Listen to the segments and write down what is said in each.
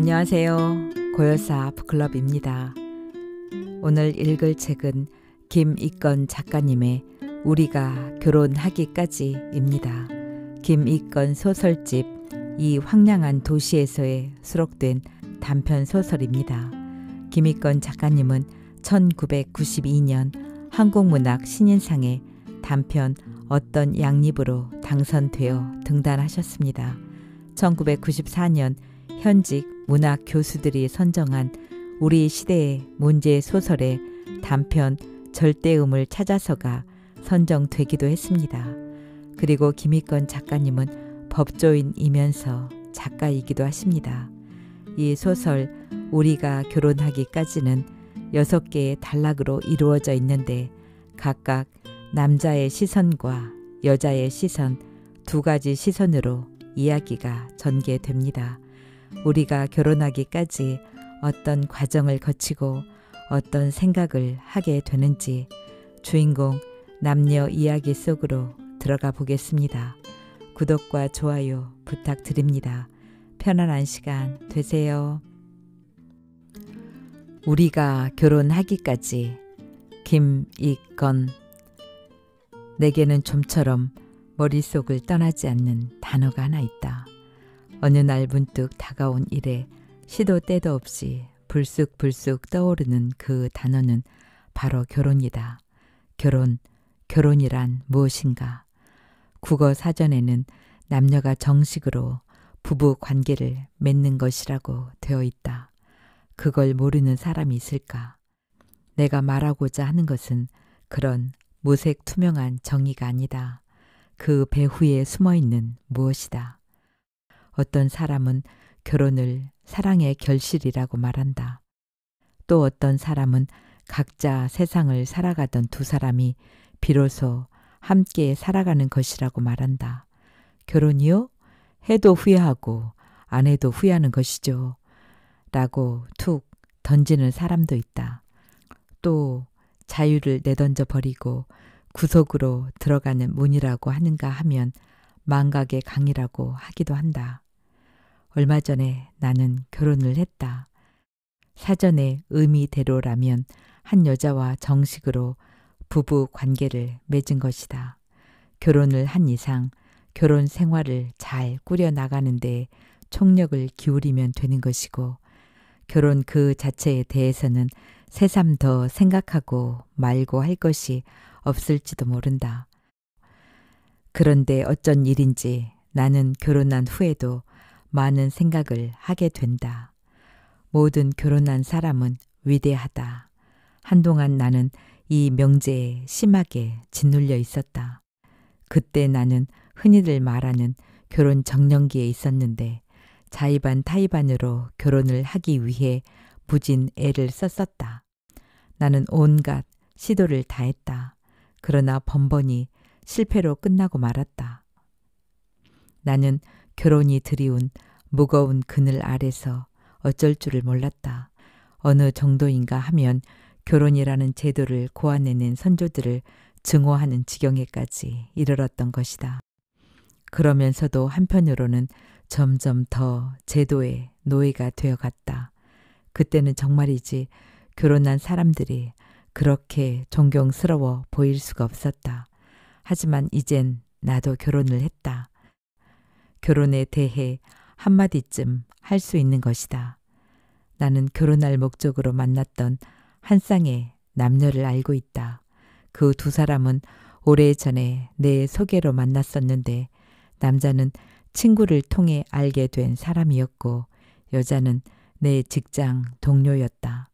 안녕하세요. 고여사 북클럽입니다. 오늘 읽을 책은 김익건 작가님의 우리가 결혼하기까지입니다. 김익건 소설집 이 황량한 도시에서에 수록된 단편 소설입니다. 김익건 작가님은 1992년 한국문학 신인상에 단편 어떤 양립으로 당선되어 등단하셨습니다. 1994년 현직 문학 교수들이 선정한 우리 시대의 문제 소설의 단편 절대음을 찾아서가 선정되기도 했습니다. 그리고 김희건 작가님은 법조인이면서 작가이기도 하십니다. 이 소설 우리가 결혼하기까지는 여섯 개의 단락으로 이루어져 있는데 각각 남자의 시선과 여자의 시선 두 가지 시선으로 이야기가 전개됩니다. 우리가 결혼하기까지 어떤 과정을 거치고 어떤 생각을 하게 되는지 주인공 남녀 이야기 속으로 들어가 보겠습니다. 구독과 좋아요 부탁드립니다. 편안한 시간 되세요. 우리가 결혼하기까지 김익건 내게는 좀처럼 머릿속을 떠나지 않는 단어가 하나 있다. 어느 날 문득 다가온 일에 시도 때도 없이 불쑥불쑥 떠오르는 그 단어는 바로 결혼이다. 결혼, 결혼이란 무엇인가? 국어 사전에는 남녀가 정식으로 부부 관계를 맺는 것이라고 되어 있다. 그걸 모르는 사람이 있을까? 내가 말하고자 하는 것은 그런 무색 투명한 정의가 아니다. 그 배후에 숨어 있는 무엇이다. 어떤 사람은 결혼을 사랑의 결실이라고 말한다. 또 어떤 사람은 각자 세상을 살아가던 두 사람이 비로소 함께 살아가는 것이라고 말한다. 결혼이요? 해도 후회하고 안 해도 후회하는 것이죠. 라고 툭 던지는 사람도 있다. 또 자유를 내던져 버리고 구속으로 들어가는 문이라고 하는가 하면 망각의 강이라고 하기도 한다. 얼마 전에 나는 결혼을 했다. 사전에 의미대로라면 한 여자와 정식으로 부부 관계를 맺은 것이다. 결혼을 한 이상 결혼 생활을 잘 꾸려나가는데 총력을 기울이면 되는 것이고 결혼 그 자체에 대해서는 새삼 더 생각하고 말고 할 것이 없을지도 모른다. 그런데 어쩐 일인지 나는 결혼한 후에도 많은 생각을 하게 된다. 모든 결혼한 사람은 위대하다. 한동안 나는 이 명제에 심하게 짓눌려 있었다. 그때 나는 흔히들 말하는 결혼 정년기에 있었는데 자의반 타의반으로 결혼을 하기 위해 무진 애를 썼었다. 나는 온갖 시도를 다했다. 그러나 번번이 실패로 끝나고 말았다. 나는 결혼이 드리운 무거운 그늘 아래서 어쩔 줄을 몰랐다. 어느 정도인가 하면 결혼이라는 제도를 고안해낸 선조들을 증오하는 지경에까지 이르렀던 것이다. 그러면서도 한편으로는 점점 더 제도의 노예가 되어갔다. 그때는 정말이지 결혼한 사람들이 그렇게 존경스러워 보일 수가 없었다. 하지만 이젠 나도 결혼을 했다. 결혼에 대해 한마디쯤 할 수 있는 것이다. 나는 결혼할 목적으로 만났던 한 쌍의 남녀를 알고 있다. 그 두 사람은 오래전에 내 소개로 만났었는데 남자는 친구를 통해 알게 된 사람이었고 여자는 내 직장 동료였다.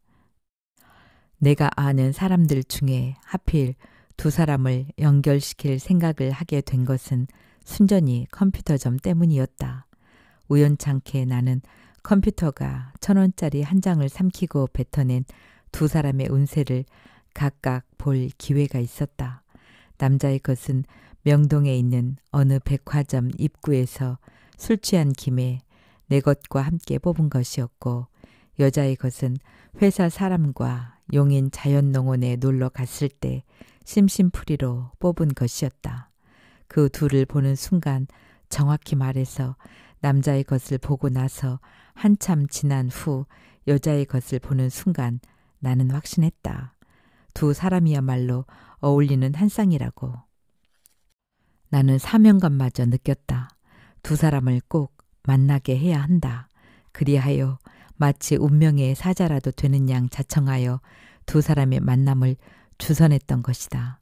내가 아는 사람들 중에 하필 두 사람을 연결시킬 생각을 하게 된 것은 순전히 컴퓨터점 때문이었다. 우연찮게 나는 컴퓨터가 천 원짜리 한 장을 삼키고 뱉어낸 두 사람의 운세를 각각 볼 기회가 있었다. 남자의 것은 명동에 있는 어느 백화점 입구에서 술 취한 김에 내 것과 함께 뽑은 것이었고 여자의 것은 회사 사람과 용인 자연농원에 놀러 갔을 때 심심풀이로 뽑은 것이었다. 그 둘을 보는 순간 정확히 말해서 남자의 것을 보고 나서 한참 지난 후 여자의 것을 보는 순간 나는 확신했다. 두 사람이야말로 어울리는 한 쌍이라고. 나는 사명감마저 느꼈다. 두 사람을 꼭 만나게 해야 한다. 그리하여 마치 운명의 사자라도 되는 양 자청하여 두 사람의 만남을 주선했던 것이다.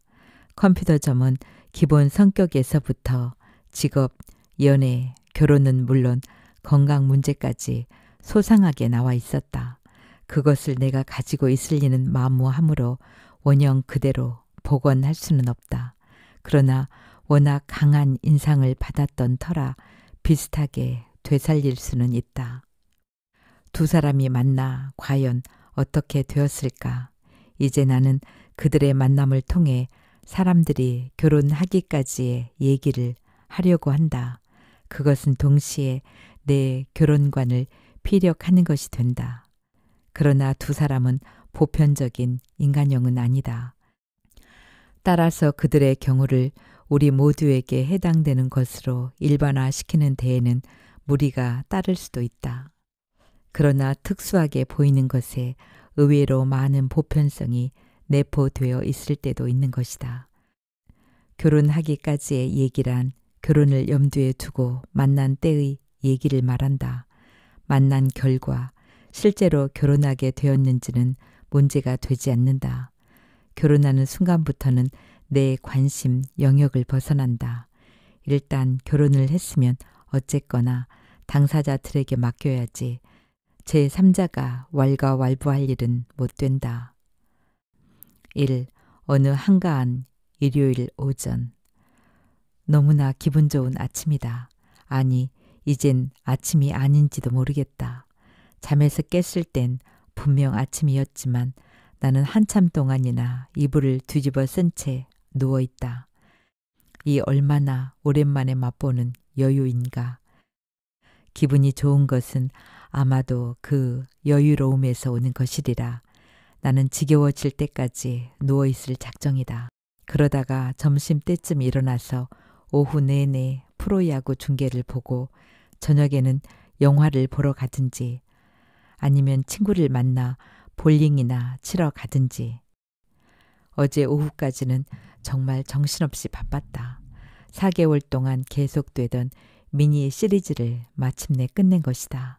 컴퓨터점은 기본 성격에서부터 직업, 연애, 결혼은 물론 건강 문제까지 소상하게 나와 있었다. 그것을 내가 가지고 있을 리는 마무하므로 원형 그대로 복원할 수는 없다. 그러나 워낙 강한 인상을 받았던 터라 비슷하게 되살릴 수는 있다. 두 사람이 만나 과연 어떻게 되었을까? 이제 나는 그들의 만남을 통해 사람들이 결혼하기까지의 얘기를 하려고 한다. 그것은 동시에 내 결혼관을 피력하는 것이 된다. 그러나 두 사람은 보편적인 인간형은 아니다. 따라서 그들의 경우를 우리 모두에게 해당되는 것으로 일반화시키는 데에는 무리가 따를 수도 있다. 그러나 특수하게 보이는 것에 의외로 많은 보편성이 내포되어 있을 때도 있는 것이다. 결혼하기까지의 얘기란 결혼을 염두에 두고 만난 때의 얘기를 말한다. 만난 결과, 실제로 결혼하게 되었는지는 문제가 되지 않는다. 결혼하는 순간부터는 내 관심 영역을 벗어난다. 일단 결혼을 했으면 어쨌거나 당사자들에게 맡겨야지 제3자가 왈가왈부할 일은 못 된다. 1. 어느 한가한 일요일 오전 너무나 기분 좋은 아침이다. 아니, 이젠 아침이 아닌지도 모르겠다. 잠에서 깼을 땐 분명 아침이었지만 나는 한참 동안이나 이불을 뒤집어 쓴 채 누워 있다. 이 얼마나 오랜만에 맛보는 여유인가. 기분이 좋은 것은 아마도 그 여유로움에서 오는 것이리라. 나는 지겨워질 때까지 누워 있을 작정이다. 그러다가 점심 때쯤 일어나서 오후 내내 프로야구 중계를 보고 저녁에는 영화를 보러 가든지 아니면 친구를 만나 볼링이나 치러 가든지 어제 오후까지는 정말 정신없이 바빴다. 4개월 동안 계속되던 미니 시리즈를 마침내 끝낸 것이다.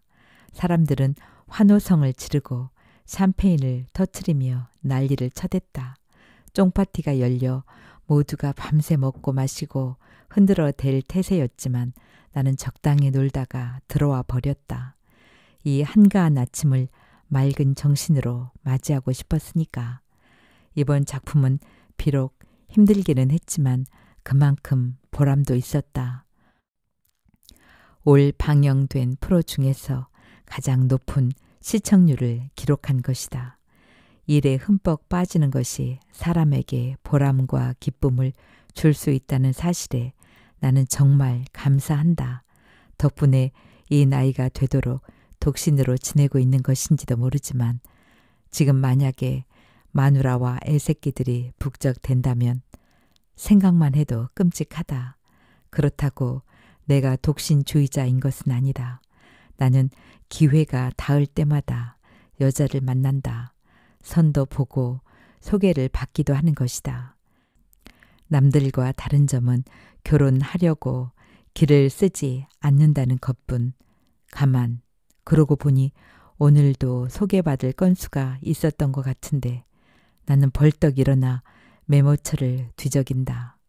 사람들은 환호성을 지르고 샴페인을 터트리며 난리를 쳐댔다. 쫑파티가 열려 모두가 밤새 먹고 마시고 흔들어 댈 태세였지만 나는 적당히 놀다가 들어와 버렸다. 이 한가한 아침을 맑은 정신으로 맞이하고 싶었으니까. 이번 작품은 비록 힘들기는 했지만 그만큼 보람도 있었다. 올 방영된 프로 중에서 가장 높은 시청률을 기록한 것이다. 일에 흠뻑 빠지는 것이 사람에게 보람과 기쁨을 줄 수 있다는 사실에 나는 정말 감사한다. 덕분에 이 나이가 되도록 독신으로 지내고 있는 것인지도 모르지만 지금 만약에 마누라와 애새끼들이 북적댄다면 생각만 해도 끔찍하다. 그렇다고 내가 독신주의자인 것은 아니다. 나는 기회가 닿을 때마다 여자를 만난다. 선도 보고 소개를 받기도 하는 것이다. 남들과 다른 점은 결혼하려고 길을 쓰지 않는다는 것뿐. 가만, 그러고 보니 오늘도 소개받을 건수가 있었던 것 같은데 나는 벌떡 일어나 메모처를 뒤적인다.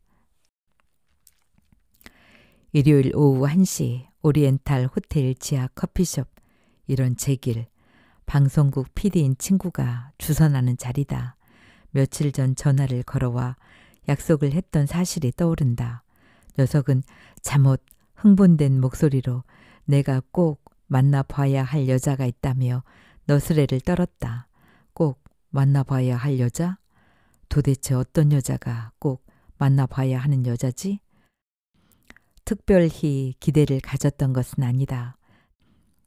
일요일 오후 1시 오리엔탈 호텔 지하 커피숍 이런 제길, 방송국 PD인 친구가 주선하는 자리다. 며칠 전 전화를 걸어와 약속을 했던 사실이 떠오른다. 녀석은 잠옷 흥분된 목소리로 내가 꼭 만나봐야 할 여자가 있다며 너스레를 떨었다. 꼭 만나봐야 할 여자? 도대체 어떤 여자가 꼭 만나봐야 하는 여자지? 특별히 기대를 가졌던 것은 아니다.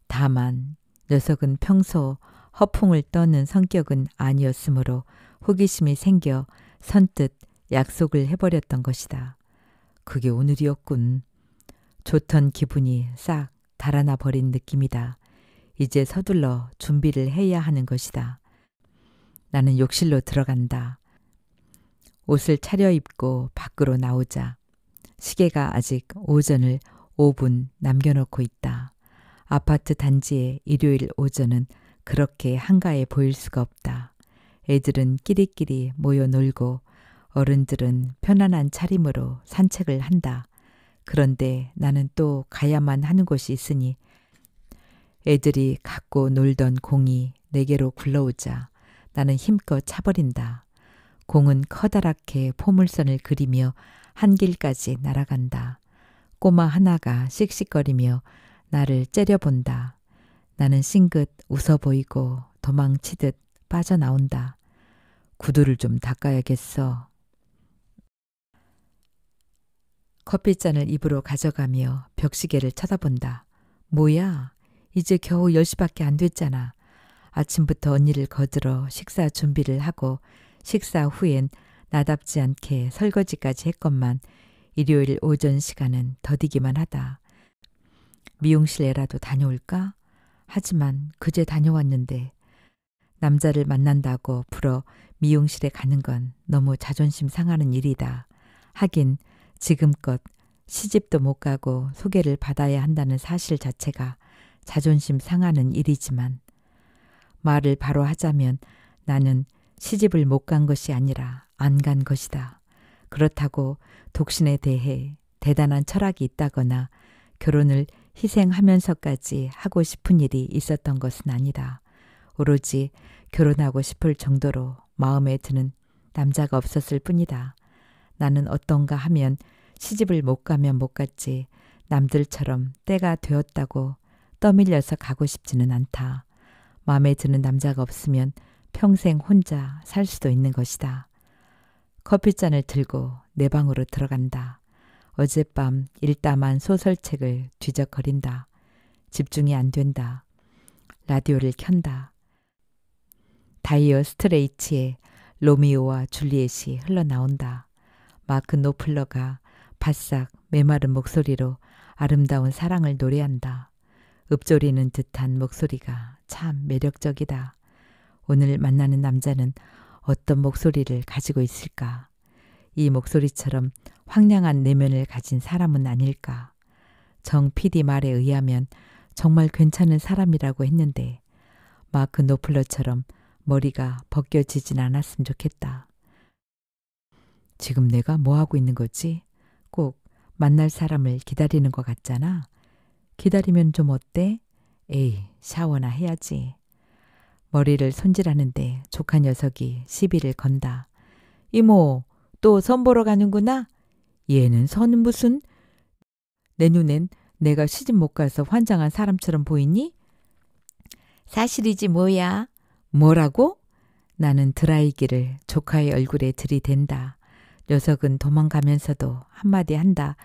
다만 녀석은 평소 허풍을 떠는 성격은 아니었으므로 호기심이 생겨 선뜻 약속을 해버렸던 것이다. 그게 오늘이었군. 좋던 기분이 싹 달아나 버린 느낌이다. 이제 서둘러 준비를 해야 하는 것이다. 나는 욕실로 들어간다. 옷을 차려입고 밖으로 나오자 시계가 아직 오전을 5분 남겨놓고 있다. 아파트 단지의 일요일 오전은 그렇게 한가해 보일 수가 없다. 애들은 끼리끼리 모여 놀고 어른들은 편안한 차림으로 산책을 한다. 그런데 나는 또 가야만 하는 곳이 있으니 애들이 갖고 놀던 공이 내게로 굴러오자 나는 힘껏 차버린다. 공은 커다랗게 포물선을 그리며 한 길까지 날아간다. 꼬마 하나가 씩씩거리며 나를 째려본다. 나는 싱긋 웃어 보이고 도망치듯 빠져나온다. 구두를 좀 닦아야겠어. 커피잔을 입으로 가져가며 벽시계를 쳐다본다. 뭐야? 이제 겨우 10시밖에 안 됐잖아. 아침부터 언니를 거들어 식사 준비를 하고 식사 후엔 나답지 않게 설거지까지 했건만 일요일 오전 시간은 더디기만 하다. 미용실에라도 다녀올까? 하지만 그제 다녀왔는데 남자를 만난다고 불어 미용실에 가는 건 너무 자존심 상하는 일이다. 하긴 지금껏 시집도 못 가고 소개를 받아야 한다는 사실 자체가 자존심 상하는 일이지만 말을 바로 하자면 나는 시집을 못 간 것이 아니라 안 간 것이다. 그렇다고 독신에 대해 대단한 철학이 있다거나 결혼을 희생하면서까지 하고 싶은 일이 있었던 것은 아니다. 오로지 결혼하고 싶을 정도로 마음에 드는 남자가 없었을 뿐이다. 나는 어떤가 하면 시집을 못 가면 못 갔지 남들처럼 때가 되었다고 떠밀려서 가고 싶지는 않다. 마음에 드는 남자가 없으면 평생 혼자 살 수도 있는 것이다. 커피잔을 들고 내 방으로 들어간다. 어젯밤 일담한 소설책을 뒤적거린다. 집중이 안 된다. 라디오를 켠다. 다이어 스트레이치의 로미오와 줄리엣이 흘러나온다. 마크 노플러가 바싹 메마른 목소리로 아름다운 사랑을 노래한다. 읊조리는 듯한 목소리가 참 매력적이다. 오늘 만나는 남자는 어떤 목소리를 가지고 있을까? 이 목소리처럼 황량한 내면을 가진 사람은 아닐까. 정 PD 말에 의하면 정말 괜찮은 사람이라고 했는데 마크 노플러처럼 머리가 벗겨지진 않았으면 좋겠다. 지금 내가 뭐 하고 있는 거지? 꼭 만날 사람을 기다리는 것 같잖아. 기다리면 좀 어때? 에이, 샤워나 해야지. 머리를 손질하는데 조카 녀석이 시비를 건다. 이모, 또 선보러 가는구나? 얘는 선 무슨 내 눈엔 내가 시집 못 가서 환장한 사람처럼 보이니? 사실이지 뭐야. 뭐라고? 나는 드라이기를 조카의 얼굴에 들이댄다. 녀석은 도망가면서도 한마디 한다.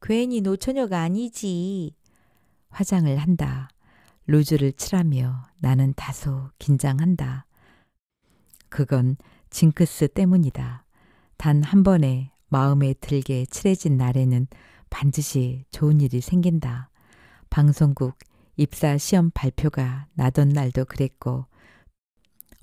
괜히 노처녀가 아니지. 화장을 한다. 루즈를 칠하며 나는 다소 긴장한다. 그건 징크스 때문이다. 단한번에 마음에 들게 칠해진 날에는 반드시 좋은 일이 생긴다. 방송국 입사 시험 발표가 나던 날도 그랬고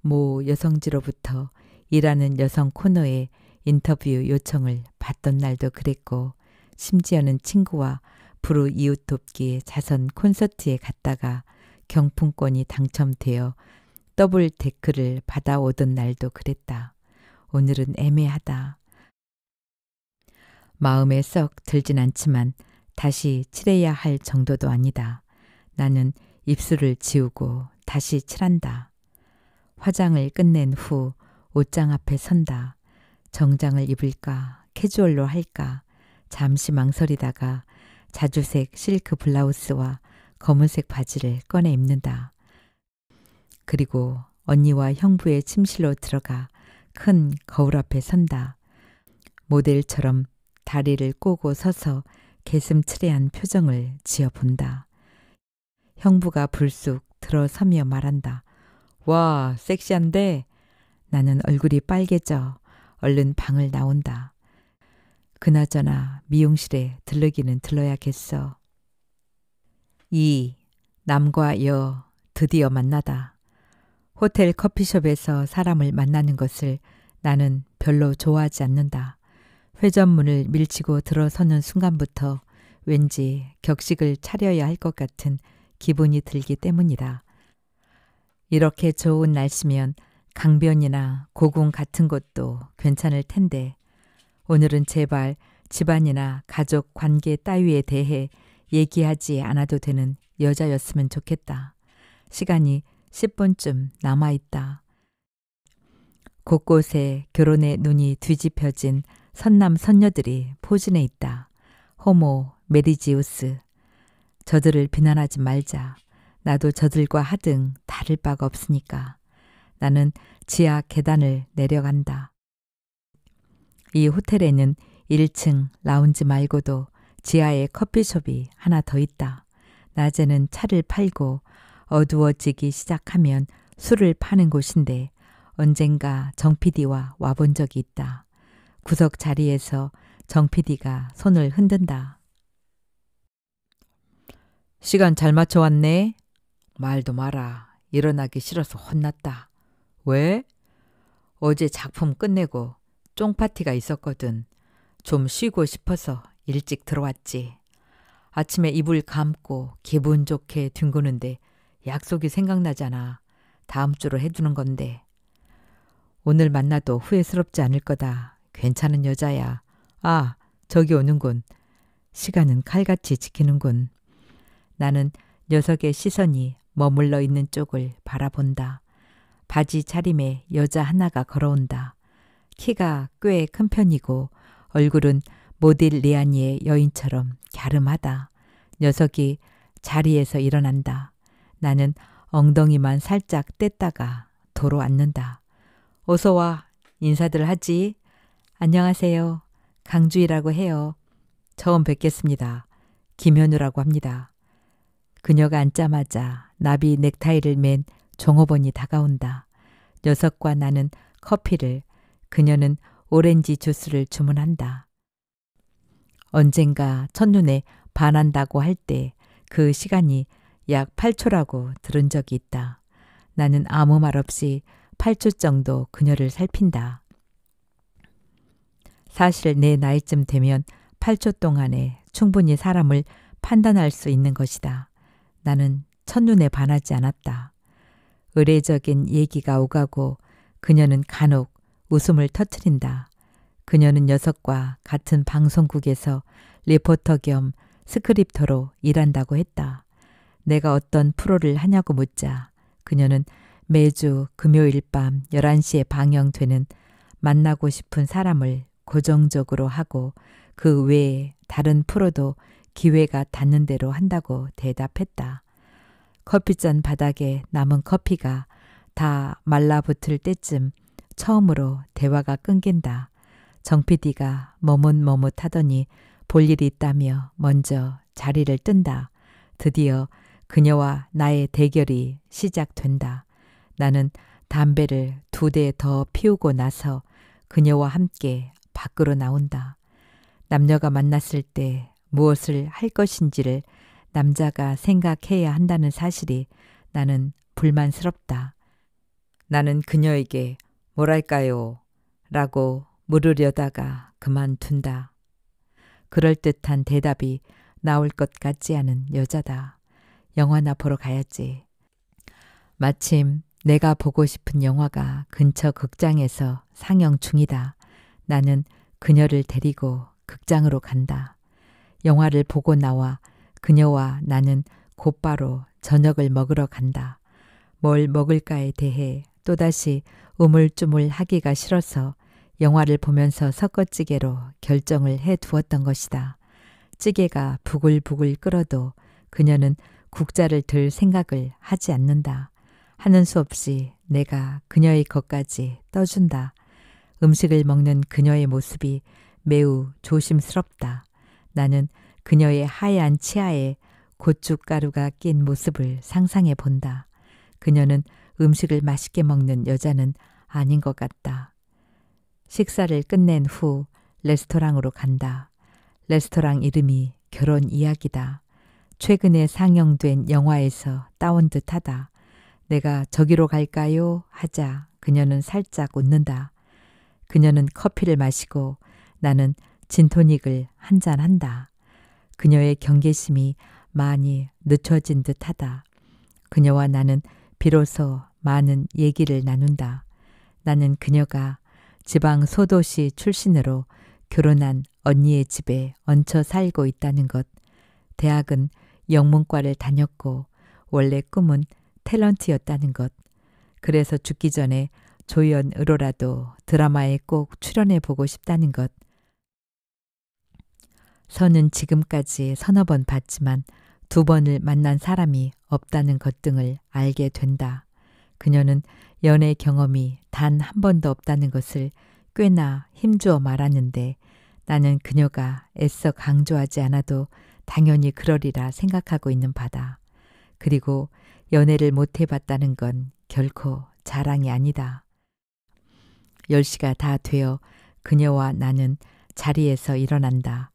모 여성지로부터 일하는 여성 코너에 인터뷰 요청을 받던 날도 그랬고 심지어는 친구와 부르 이웃 돕기에 자선 콘서트에 갔다가 경품권이 당첨되어 더블 데크를 받아오던 날도 그랬다. 오늘은 애매하다. 마음에 썩 들진 않지만 다시 칠해야 할 정도도 아니다. 나는 입술을 지우고 다시 칠한다. 화장을 끝낸 후 옷장 앞에 선다. 정장을 입을까, 캐주얼로 할까, 잠시 망설이다가 자주색 실크 블라우스와 검은색 바지를 꺼내 입는다. 그리고 언니와 형부의 침실로 들어가 큰 거울 앞에 선다. 모델처럼 다리를 꼬고 서서 개슴츠레한 표정을 지어본다. 형부가 불쑥 들어서며 말한다. 와, 섹시한데? 나는 얼굴이 빨개져 얼른 방을 나온다. 그나저나 미용실에 들르기는 들러야겠어. 2. 남과 여 드디어 만나다. 호텔 커피숍에서 사람을 만나는 것을 나는 별로 좋아하지 않는다. 회전문을 밀치고 들어서는 순간부터 왠지 격식을 차려야 할 것 같은 기분이 들기 때문이다. 이렇게 좋은 날씨면 강변이나 고궁 같은 곳도 괜찮을 텐데 오늘은 제발 집안이나 가족 관계 따위에 대해 얘기하지 않아도 되는 여자였으면 좋겠다. 시간이 10분쯤 남아있다. 곳곳에 결혼의 눈이 뒤집혀진 선남 선녀들이 포진해 있다. 호모, 메리지우스. 저들을 비난하지 말자. 나도 저들과 하등 다를 바가 없으니까. 나는 지하 계단을 내려간다. 이 호텔에는 1층 라운지 말고도 지하에 커피숍이 하나 더 있다. 낮에는 차를 팔고 어두워지기 시작하면 술을 파는 곳인데 언젠가 정 PD와 와본 적이 있다. 구석 자리에서 정 PD가 손을 흔든다. 시간 잘 맞춰 왔네. 말도 마라. 일어나기 싫어서 혼났다. 왜? 어제 작품 끝내고 쫑파티가 있었거든. 좀 쉬고 싶어서 일찍 들어왔지. 아침에 이불 감고 기분 좋게 뒹구는데 약속이 생각나잖아. 다음 주로 해두는 건데. 오늘 만나도 후회스럽지 않을 거다. 괜찮은 여자야. 아, 저기 오는군. 시간은 칼같이 지키는군. 나는 녀석의 시선이 머물러 있는 쪽을 바라본다. 바지 차림에 여자 하나가 걸어온다. 키가 꽤 큰 편이고 얼굴은 모딜 리아니의 여인처럼 갸름하다. 녀석이 자리에서 일어난다. 나는 엉덩이만 살짝 뗐다가 도로 앉는다. 어서 와. 인사들 하지. 안녕하세요. 강주희라고 해요. 처음 뵙겠습니다. 김현우라고 합니다. 그녀가 앉자마자 나비 넥타이를 맨 종업원이 다가온다. 녀석과 나는 커피를, 그녀는 오렌지 주스를 주문한다. 언젠가 첫눈에 반한다고 할 때 그 시간이 약 8초라고 들은 적이 있다. 나는 아무 말 없이 8초 정도 그녀를 살핀다. 사실 내 나이쯤 되면 8초 동안에 충분히 사람을 판단할 수 있는 것이다. 나는 첫눈에 반하지 않았다. 의례적인 얘기가 오가고 그녀는 간혹 웃음을 터트린다. 그녀는 녀석과 같은 방송국에서 리포터 겸 스크립터로 일한다고 했다. 내가 어떤 프로를 하냐고 묻자 그녀는 매주 금요일 밤 11시에 방영되는 만나고 싶은 사람을 고정적으로 하고 그 외에 다른 프로도 기회가 닿는 대로 한다고 대답했다. 커피잔 바닥에 남은 커피가 다 말라붙을 때쯤 처음으로 대화가 끊긴다. 정 PD가 머뭇머뭇하더니 볼 일이 있다며 먼저 자리를 뜬다. 드디어 그녀와 나의 대결이 시작된다. 나는 담배를 두 대 더 피우고 나서 그녀와 함께 밖으로 나온다. 남녀가 만났을 때 무엇을 할 것인지를 남자가 생각해야 한다는 사실이 나는 불만스럽다. 나는 그녀에게 뭐랄까요? 라고 물으려다가 그만둔다. 그럴듯한 대답이 나올 것 같지 않은 여자다. 영화나 보러 가야지. 마침 내가 보고 싶은 영화가 근처 극장에서 상영 중이다. 나는 그녀를 데리고 극장으로 간다. 영화를 보고 나와 그녀와 나는 곧바로 저녁을 먹으러 간다. 뭘 먹을까에 대해 또다시 우물쭈물 하기가 싫어서 영화를 보면서 섞어찌개로 결정을 해 두었던 것이다. 찌개가 부글부글 끓어도 그녀는 국자를 들 생각을 하지 않는다. 하는 수 없이 내가 그녀의 것까지 떠준다. 음식을 먹는 그녀의 모습이 매우 조심스럽다. 나는 그녀의 하얀 치아에 고춧가루가 낀 모습을 상상해 본다. 그녀는 음식을 맛있게 먹는 여자는 아닌 것 같다. 식사를 끝낸 후 레스토랑으로 간다. 레스토랑 이름이 결혼 이야기다. 최근에 상영된 영화에서 따온 듯하다. 내가 저기로 갈까요? 하자 그녀는 살짝 웃는다. 그녀는 커피를 마시고 나는 진토닉을 한잔한다. 그녀의 경계심이 많이 늦춰진 듯 하다. 그녀와 나는 비로소 많은 얘기를 나눈다. 나는 그녀가 지방 소도시 출신으로 결혼한 언니의 집에 얹혀 살고 있다는 것. 대학은 영문과를 다녔고 원래 꿈은 탤런트였다는 것. 그래서 죽기 전에 조연으로라도 드라마에 꼭 출연해 보고 싶다는 것. 선은 지금까지 서너 번 봤지만 두 번을 만난 사람이 없다는 것 등을 알게 된다. 그녀는 연애 경험이 단 한 번도 없다는 것을 꽤나 힘주어 말하는데 나는 그녀가 애써 강조하지 않아도 당연히 그러리라 생각하고 있는 바다. 그리고 연애를 못 해봤다는 건 결코 자랑이 아니다. 열시가다 되어 그녀와 나는 자리에서 일어난다.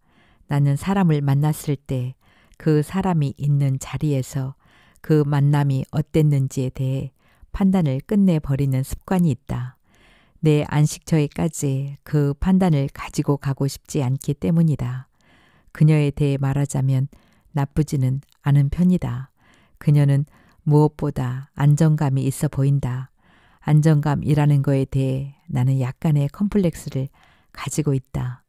나는 사람을 만났을 때 그 사람이 있는 자리에서 그 만남이 어땠는지에 대해 판단을 끝내버리는 습관이 있다. 내 안식처에까지 그 판단을 가지고 가고 싶지 않기 때문이다. 그녀에 대해 말하자면 나쁘지는 않은 편이다. 그녀는 무엇보다 안정감이 있어 보인다. 안정감이라는 거에 대해 나는 약간의 컴플렉스를 가지고 있다.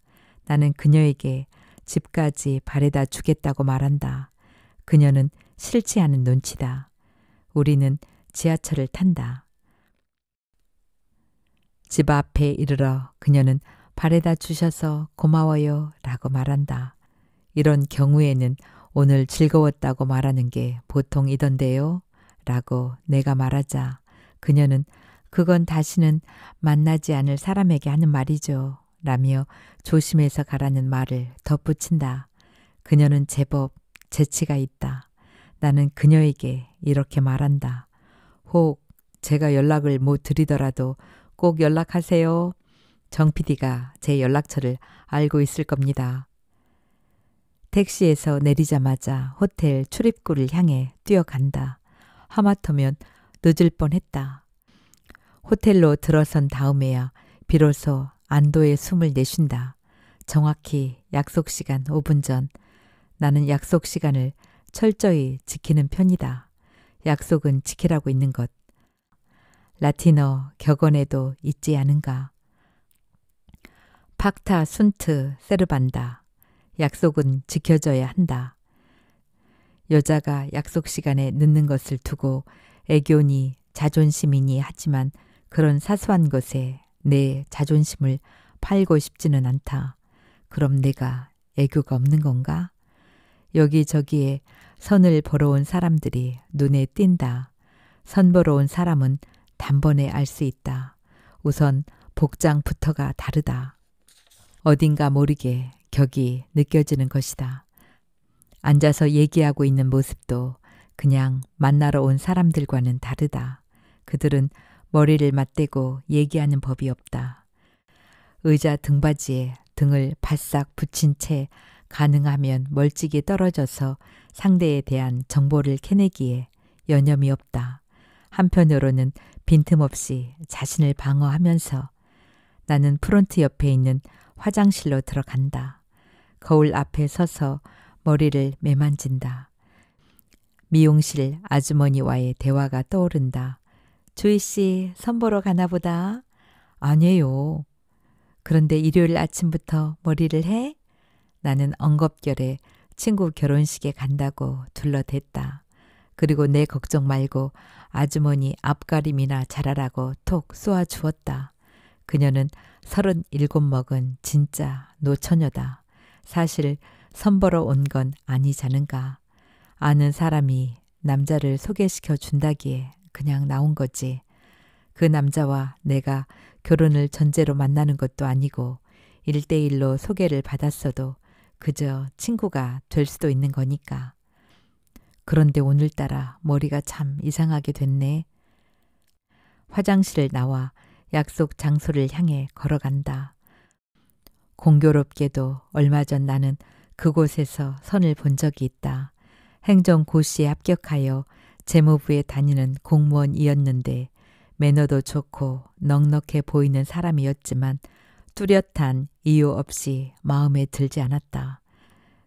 나는 그녀에게 집까지 바래다 주겠다고 말한다. 그녀는 싫지 않은 눈치다. 우리는 지하철을 탄다. 집 앞에 이르러 그녀는 바래다 주셔서 고마워요 라고 말한다. 이런 경우에는 오늘 즐거웠다고 말하는 게 보통이던데요 라고 내가 말하자 그녀는 그건 다시는 만나지 않을 사람에게 하는 말이죠. 라며 조심해서 가라는 말을 덧붙인다. 그녀는 제법 재치가 있다. 나는 그녀에게 이렇게 말한다. 혹 제가 연락을 못 드리더라도 꼭 연락하세요. 정 PD가 제 연락처를 알고 있을 겁니다. 택시에서 내리자마자 호텔 출입구를 향해 뛰어간다. 하마터면 늦을 뻔했다. 호텔로 들어선 다음에야 비로소 안도의 숨을 내쉰다. 정확히 약속 시간 5분 전. 나는 약속 시간을 철저히 지키는 편이다. 약속은 지키라고 있는 것. 라틴어 격언에도 있지 않은가. 팍타 순트 세르반다. 약속은 지켜져야 한다. 여자가 약속 시간에 늦는 것을 두고 애교니 자존심이니 하지만 그런 사소한 것에 내 자존심을 팔고 싶지는 않다. 그럼 내가 애교가 없는 건가? 여기저기에 선을 벌어온 사람들이 눈에 띈다. 선 벌어온 사람은 단번에 알 수 있다. 우선 복장부터가 다르다. 어딘가 모르게 격이 느껴지는 것이다. 앉아서 얘기하고 있는 모습도 그냥 만나러 온 사람들과는 다르다. 그들은 머리를 맞대고 얘기하는 법이 없다. 의자 등받이에 등을 바싹 붙인 채 가능하면 멀찍이 떨어져서 상대에 대한 정보를 캐내기에 여념이 없다. 한편으로는 빈틈없이 자신을 방어하면서 나는 프론트 옆에 있는 화장실로 들어간다. 거울 앞에 서서 머리를 매만진다. 미용실 아주머니와의 대화가 떠오른다. 조이 씨, 선보러 가나 보다. 아니에요. 그런데 일요일 아침부터 머리를 해? 나는 엉겁결에 친구 결혼식에 간다고 둘러댔다. 그리고 내 걱정 말고 아주머니 앞가림이나 잘하라고 톡 쏘아 주었다. 그녀는 서른일곱 먹은 진짜 노처녀다. 사실 선보러 온 건아니자는가 아는 사람이 남자를 소개시켜 준다기에 그냥 나온 거지. 그 남자와 내가 결혼을 전제로 만나는 것도 아니고 일대일로 소개를 받았어도 그저 친구가 될 수도 있는 거니까. 그런데 오늘따라 머리가 참 이상하게 됐네. 화장실을 나와 약속 장소를 향해 걸어간다. 공교롭게도 얼마 전 나는 그곳에서 선을 본 적이 있다. 행정고시에 합격하여 재무부에 다니는 공무원이었는데 매너도 좋고 넉넉해 보이는 사람이었지만 뚜렷한 이유 없이 마음에 들지 않았다.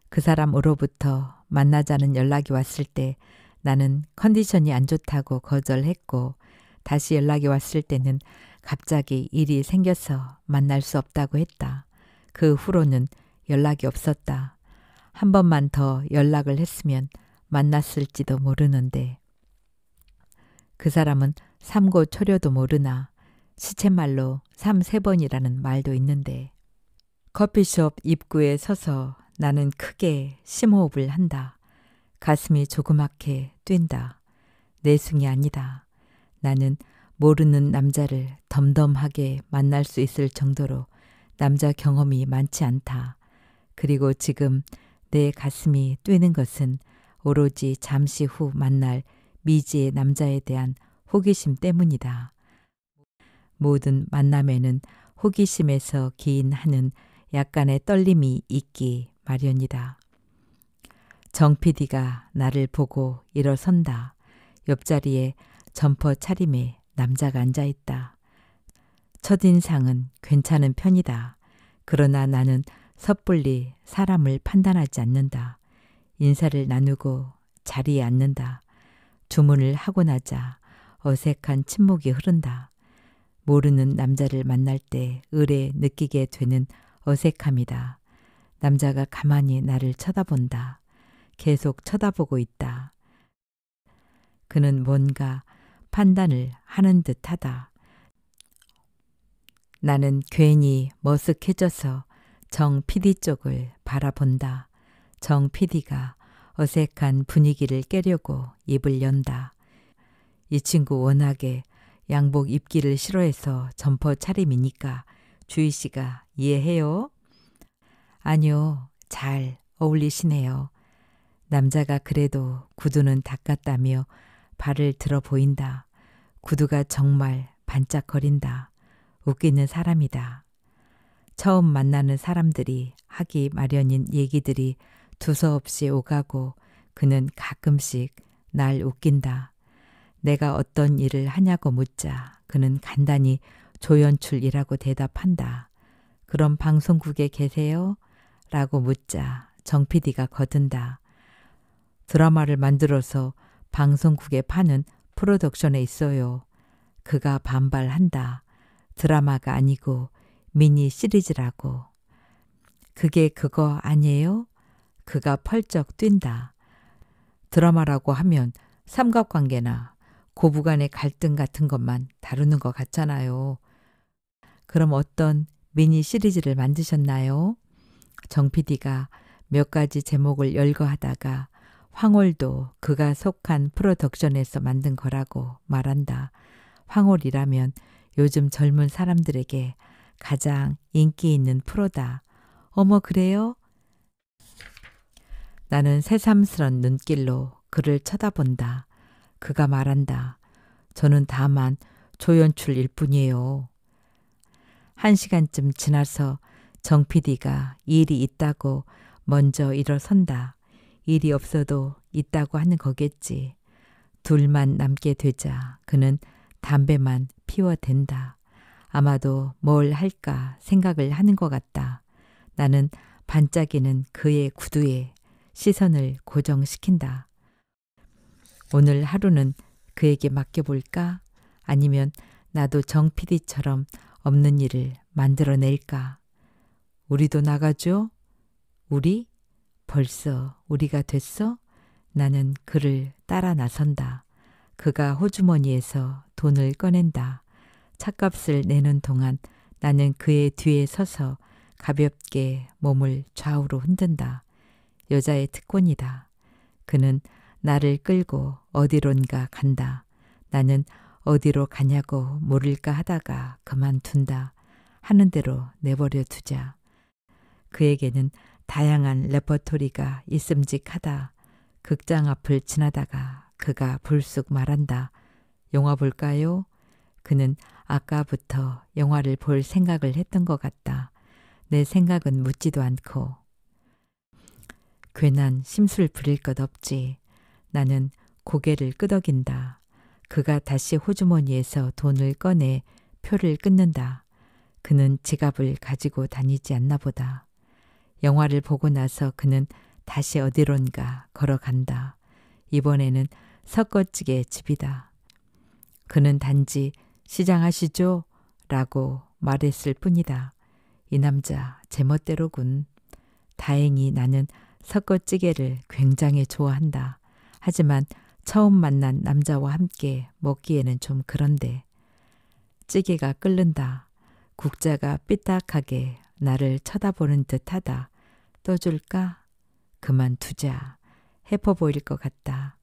그 사람으로부터 만나자는 연락이 왔을 때 나는 컨디션이 안 좋다고 거절했고 다시 연락이 왔을 때는 갑자기 일이 생겨서 만날 수 없다고 했다. 그 후로는 연락이 없었다. 한 번만 더 연락을 했으면 만났을지도 모르는데 그 사람은 삼고 초려도 모르나 시쳇말로 삼세 번이라는 말도 있는데 커피숍 입구에 서서 나는 크게 심호흡을 한다. 가슴이 조그맣게 뛴다. 내숭이 아니다. 나는 모르는 남자를 덤덤하게 만날 수 있을 정도로 남자 경험이 많지 않다. 그리고 지금 내 가슴이 뛰는 것은 오로지 잠시 후 만날 미지의 남자에 대한 호기심 때문이다. 모든 만남에는 호기심에서 기인하는 약간의 떨림이 있기 마련이다. 정피디가 나를 보고 일어선다. 옆자리에 점퍼 차림에 남자가 앉아 있다. 첫인상은 괜찮은 편이다. 그러나 나는 섣불리 사람을 판단하지 않는다. 인사를 나누고 자리에 앉는다. 주문을 하고 나자 어색한 침묵이 흐른다. 모르는 남자를 만날 때 의뢰 느끼게 되는 어색함이다. 남자가 가만히 나를 쳐다본다. 계속 쳐다보고 있다. 그는 뭔가 판단을 하는 듯하다. 나는 괜히 머쓱해져서 정 PD 쪽을 바라본다. 정 PD가 어색한 분위기를 깨려고 입을 연다. 이 친구 워낙에 양복 입기를 싫어해서 점퍼 차림이니까 주희 씨가 이해해요? 아니요, 잘 어울리시네요. 남자가 그래도 구두는 닦았다며 발을 들어 보인다. 구두가 정말 반짝거린다. 웃기는 사람이다. 처음 만나는 사람들이 하기 마련인 얘기들이 두서없이 오가고 그는 가끔씩 날 웃긴다. 내가 어떤 일을 하냐고 묻자 그는 간단히 조연출이라고 대답한다. 그럼 방송국에 계세요? 라고 묻자 정 PD가 거든다. 드라마를 만들어서 방송국에 파는 프로덕션에 있어요. 그가 반발한다. 드라마가 아니고 미니 시리즈라고. 그게 그거 아니에요? 그가 펄쩍 뛴다. 드라마라고 하면 삼각관계나 고부간의 갈등 같은 것만 다루는 것 같잖아요. 그럼 어떤 미니 시리즈를 만드셨나요? 정 PD가 몇 가지 제목을 열거하다가 황홀도 그가 속한 프로덕션에서 만든 거라고 말한다. 황홀이라면 요즘 젊은 사람들에게 가장 인기 있는 프로다. 어머 그래요? 나는 새삼스런 눈길로 그를 쳐다본다. 그가 말한다. 저는 다만 조연출일 뿐이에요. 한 시간쯤 지나서 정 PD가 일이 있다고 먼저 일어선다. 일이 없어도 있다고 하는 거겠지. 둘만 남게 되자 그는 담배만 피워댄다. 아마도 뭘 할까 생각을 하는 것 같다. 나는 반짝이는 그의 구두에 시선을 고정시킨다. 오늘 하루는 그에게 맡겨볼까? 아니면 나도 정 PD처럼 없는 일을 만들어낼까? 우리도 나가죠? 우리? 벌써 우리가 됐어? 나는 그를 따라 나선다. 그가 호주머니에서 돈을 꺼낸다. 차값을 내는 동안 나는 그의 뒤에 서서 가볍게 몸을 좌우로 흔든다. 여자의 특권이다. 그는 나를 끌고 어디론가 간다. 나는 어디로 가냐고 모를까 하다가 그만둔다. 하는 대로 내버려 두자. 그에게는 다양한 레퍼토리가 있음직하다. 극장 앞을 지나다가 그가 불쑥 말한다. 영화 볼까요? 그는 아까부터 영화를 볼 생각을 했던 것 같다. 내 생각은 묻지도 않고 괜한 심술 부릴 것 없지. 나는 고개를 끄덕인다. 그가 다시 호주머니에서 돈을 꺼내 표를 끊는다. 그는 지갑을 가지고 다니지 않나 보다. 영화를 보고 나서 그는 다시 어디론가 걸어간다. 이번에는 석어찌개 집이다. 그는 단지 시장하시죠? 라고 말했을 뿐이다. 이 남자 제멋대로군. 다행히 나는 석고찌개를 굉장히 좋아한다. 하지만 처음 만난 남자와 함께 먹기에는 좀 그런데 찌개가 끓는다. 국자가 삐딱하게 나를 쳐다보는 듯하다. 떠줄까? 그만 두자. 해퍼 보일 것 같다.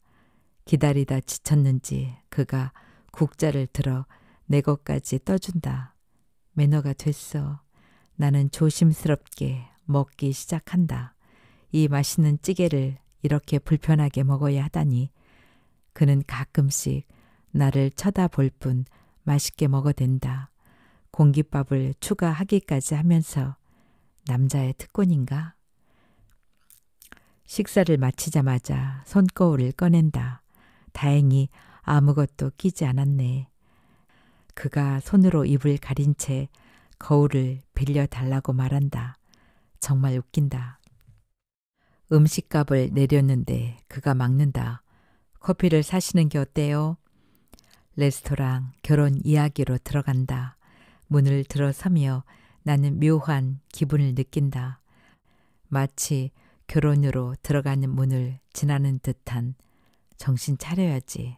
기다리다 지쳤는지 그가 국자를 들어 내 것까지 떠준다. 매너가 됐어. 나는 조심스럽게 먹기 시작한다. 이 맛있는 찌개를 이렇게 불편하게 먹어야 하다니 그는 가끔씩 나를 쳐다볼 뿐 맛있게 먹어댄다. 공깃밥을 추가하기까지 하면서 남자의 특권인가? 식사를 마치자마자 손거울을 꺼낸다. 다행히 아무것도 끼지 않았네. 그가 손으로 입을 가린 채 거울을 빌려 달라고 말한다. 정말 웃긴다. 음식값을 내렸는데 그가 막는다. 커피를 사시는 게 어때요? 레스토랑 결혼 이야기로 들어간다. 문을 들어서며 나는 묘한 기분을 느낀다. 마치 결혼으로 들어가는 문을 지나는 듯한 정신 차려야지.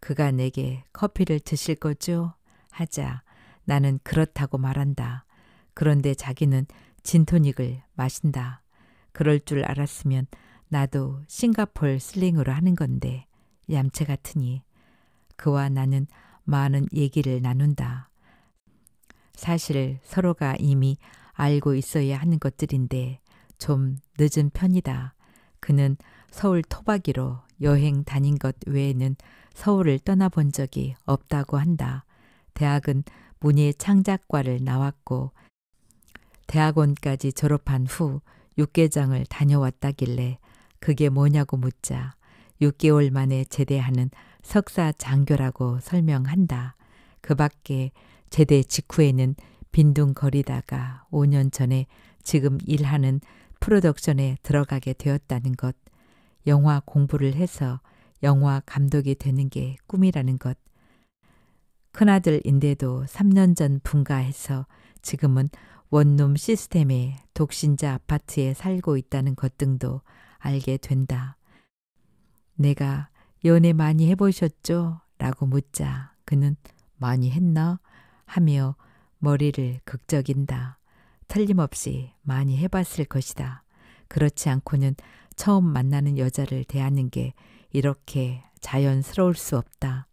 그가 내게 커피를 드실 거죠? 하자. 나는 그렇다고 말한다. 그런데 자기는 진토닉을 마신다. 그럴 줄 알았으면 나도 싱가폴 슬링으로 하는 건데 얌체 같으니 그와 나는 많은 얘기를 나눈다. 사실 서로가 이미 알고 있어야 하는 것들인데 좀 늦은 편이다. 그는 서울 토박이로 여행 다닌 것 외에는 서울을 떠나본 적이 없다고 한다. 대학은 문예 창작과를 나왔고 대학원까지 졸업한 후 육개장을 다녀왔다길래 그게 뭐냐고 묻자 6개월 만에 제대하는 석사 장교라고 설명한다. 그 밖에 제대 직후에는 빈둥거리다가 5년 전에 지금 일하는 프로덕션에 들어가게 되었다는 것, 영화 공부를 해서 영화 감독이 되는 게 꿈이라는 것, 큰아들인데도 3년 전 분가해서 지금은 원룸 시스템의 독신자 아파트에 살고 있다는 것 등도 알게 된다. 내가 연애 많이 해보셨죠? 라고 묻자 그는 많이 했나? 하며 머리를 극적인다. 틀림없이 많이 해봤을 것이다. 그렇지 않고는 처음 만나는 여자를 대하는 게 이렇게 자연스러울 수 없다.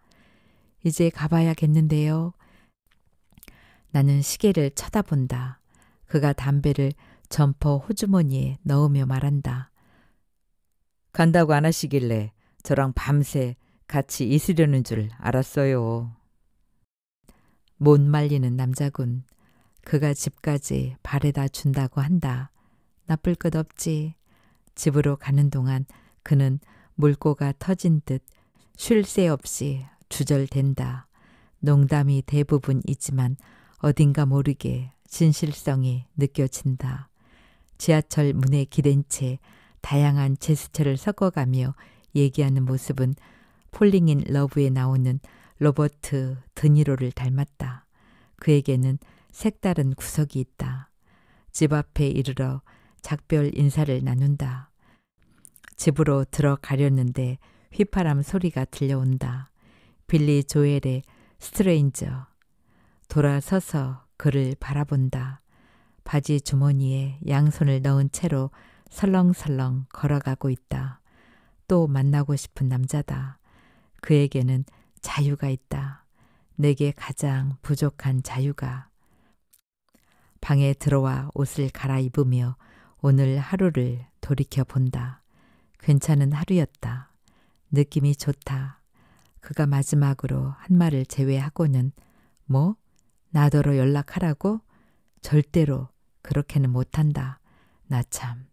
이제 가봐야겠는데요. 나는 시계를 쳐다본다. 그가 담배를 점퍼 호주머니에 넣으며 말한다. 간다고 안 하시길래 저랑 밤새 같이 있으려는 줄 알았어요. 못 말리는 남자군. 그가 집까지 발에다 준다고 한다. 나쁠 것 없지. 집으로 가는 동안 그는 물고가 터진 듯 쉴 새 없이 주절된다. 농담이 대부분이지만 어딘가 모르게 진실성이 느껴진다. 지하철 문에 기댄 채 다양한 제스처를 섞어가며 얘기하는 모습은 폴링인 러브에 나오는 로버트 드니로를 닮았다. 그에게는 색다른 구석이 있다. 집 앞에 이르러 작별 인사를 나눈다. 집으로 들어가려는데 휘파람 소리가 들려온다. 빌리 조엘의 스트레인저 돌아서서 그를 바라본다. 바지 주머니에 양손을 넣은 채로 설렁설렁 걸어가고 있다. 또 만나고 싶은 남자다. 그에게는 자유가 있다. 내게 가장 부족한 자유가. 방에 들어와 옷을 갈아입으며 오늘 하루를 돌이켜 본다. 괜찮은 하루였다. 느낌이 좋다. 그가 마지막으로 한 말을 제외하고는 뭐? 나더러 연락하라고? 절대로 그렇게는 못한다. 나 참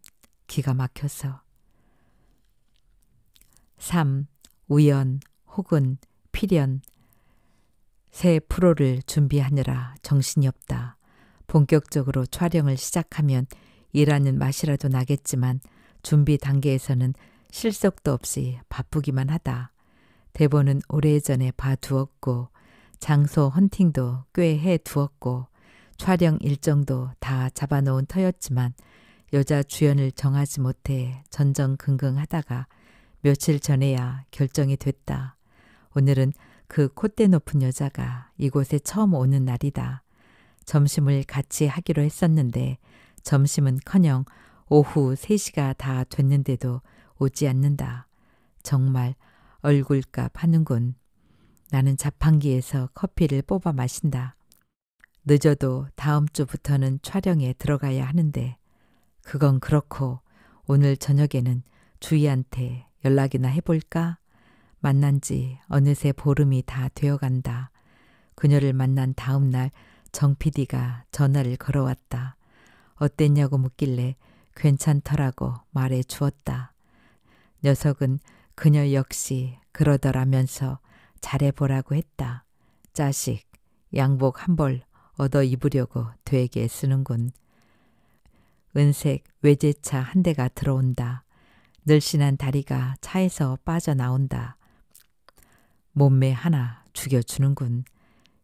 기가 막혀서. 3. 우연 혹은 필연 새 프로를 준비하느라 정신이 없다. 본격적으로 촬영을 시작하면 일하는 맛이라도 나겠지만 준비 단계에서는 실속도 없이 바쁘기만 하다. 대본은 오래전에 봐두었고 장소 헌팅도 꽤 해 두었고 촬영 일정도 다 잡아놓은 터였지만 여자 주연을 정하지 못해 전전긍긍하다가 며칠 전에야 결정이 됐다. 오늘은 그 콧대 높은 여자가 이곳에 처음 오는 날이다. 점심을 같이 하기로 했었는데 점심은 커녕 오후 3시가 다 됐는데도 오지 않는다. 정말 얼굴값 하는군. 나는 자판기에서 커피를 뽑아 마신다. 늦어도 다음 주부터는 촬영에 들어가야 하는데 그건 그렇고 오늘 저녁에는 주희한테 연락이나 해볼까? 만난 지 어느새 보름이 다 되어간다. 그녀를 만난 다음 날정 PD가 전화를 걸어왔다. 어땠냐고 묻길래 괜찮더라고 말해 주었다. 녀석은 그녀 역시 그러더라면서 잘해보라고 했다. 자식, 양복 한 벌 얻어 입으려고 되게 쓰는군. 은색 외제차 한 대가 들어온다. 늘씬한 다리가 차에서 빠져나온다. 몸매 하나 죽여주는군.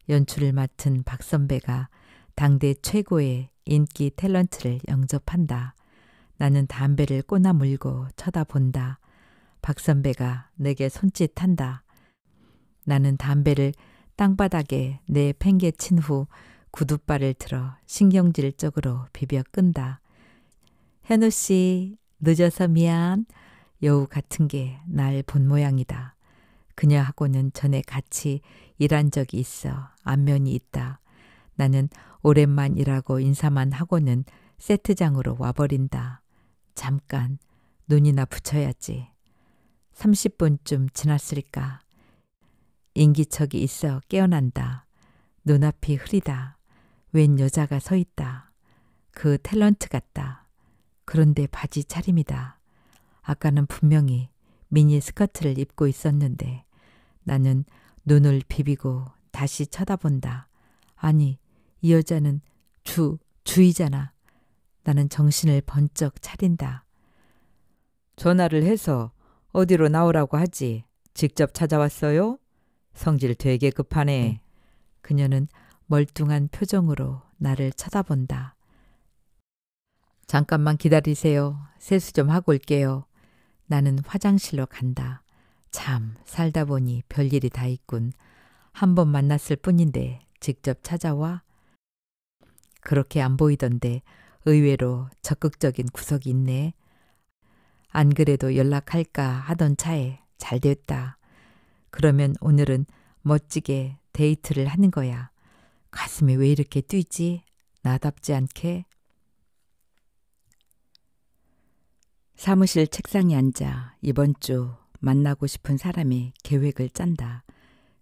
연출을 맡은 박 선배가 당대 최고의 인기 탤런트를 영접한다. 나는 담배를 꼬나 물고 쳐다본다. 박 선배가 내게 손짓한다. 나는 담배를 땅바닥에 내팽개친 후 구두발을 들어 신경질적으로 비벼 끈다. 현우 씨, 늦어서 미안. 여우 같은 게 날 본 모양이다. 그녀하고는 전에 같이 일한 적이 있어 안면이 있다. 나는 오랜만일하고 인사만 하고는 세트장으로 와버린다. 잠깐 눈이나 붙여야지. 30분쯤 지났을까? 인기척이 있어 깨어난다. 눈앞이 흐리다. 웬 여자가 서 있다. 그 탤런트 같다. 그런데 바지 차림이다. 아까는 분명히 미니 스커트를 입고 있었는데 나는 눈을 비비고 다시 쳐다본다. 아니, 이 여자는 주, 주이잖아. 나는 정신을 번쩍 차린다. 전화를 해서 어디로 나오라고 하지. 직접 찾아왔어요? 성질 되게 급하네. 네. 그녀는 멀뚱한 표정으로 나를 쳐다본다. 잠깐만 기다리세요. 세수 좀 하고 올게요. 나는 화장실로 간다. 참, 살다 보니 별일이 다 있군. 한 번 만났을 뿐인데 직접 찾아와? 그렇게 안 보이던데 의외로 적극적인 구석이 있네. 안 그래도 연락할까 하던 차에 잘 됐다. 그러면 오늘은 멋지게 데이트를 하는 거야. 가슴이 왜 이렇게 뛰지? 나답지 않게. 사무실 책상에 앉아 이번 주 만나고 싶은 사람의 계획을 짠다.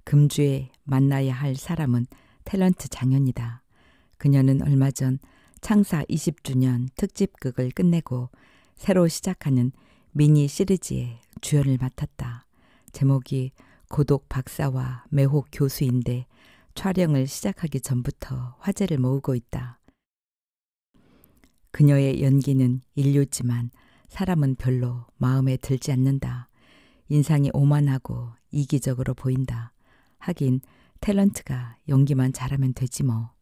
금주에 만나야 할 사람은 탤런트 장현이다. 그녀는 얼마 전 창사 20주년 특집극을 끝내고 새로 시작하는 미니 시리즈에 주연을 맡았다. 제목이 고독 박사와 매혹 교수인데 촬영을 시작하기 전부터 화제를 모으고 있다. 그녀의 연기는 인류지만 사람은 별로 마음에 들지 않는다. 인상이 오만하고 이기적으로 보인다. 하긴 탤런트가 연기만 잘하면 되지 뭐.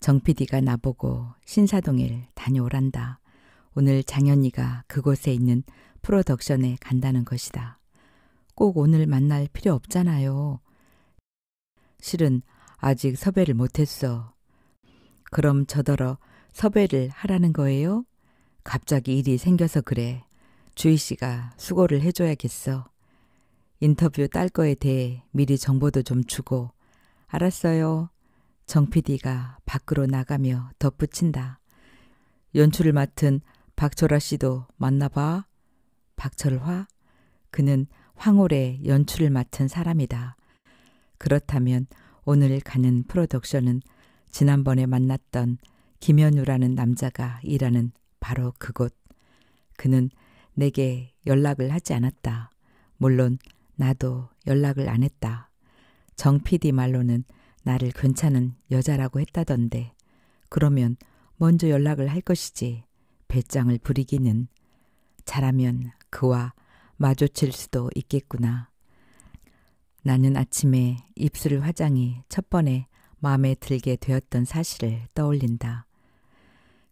정 PD가 나보고 신사동에 다녀오란다. 오늘 장현이가 그곳에 있는 프로덕션에 간다는 것이다. 꼭 오늘 만날 필요 없잖아요. 실은 아직 섭외를 못했어. 그럼 저더러 섭외를 하라는 거예요? 갑자기 일이 생겨서 그래. 주희 씨가 수고를 해줘야겠어. 인터뷰 딸 거에 대해 미리 정보도 좀 주고. 알았어요. 정 PD가 밖으로 나가며 덧붙인다. 연출을 맡은 박철아 씨도 만나봐. 박철화? 그는 황홀의 연출을 맡은 사람이다. 그렇다면 오늘 가는 프로덕션은 지난번에 만났던 김현우라는 남자가 일하는 바로 그곳. 그는 내게 연락을 하지 않았다. 물론 나도 연락을 안 했다. 정 PD 말로는 나를 괜찮은 여자라고 했다던데. 그러면 먼저 연락을 할 것이지. 배짱을 부리기는. 잘하면 그와 마주칠 수도 있겠구나. 나는 아침에 입술 화장이 첫 번에 마음에 들게 되었던 사실을 떠올린다.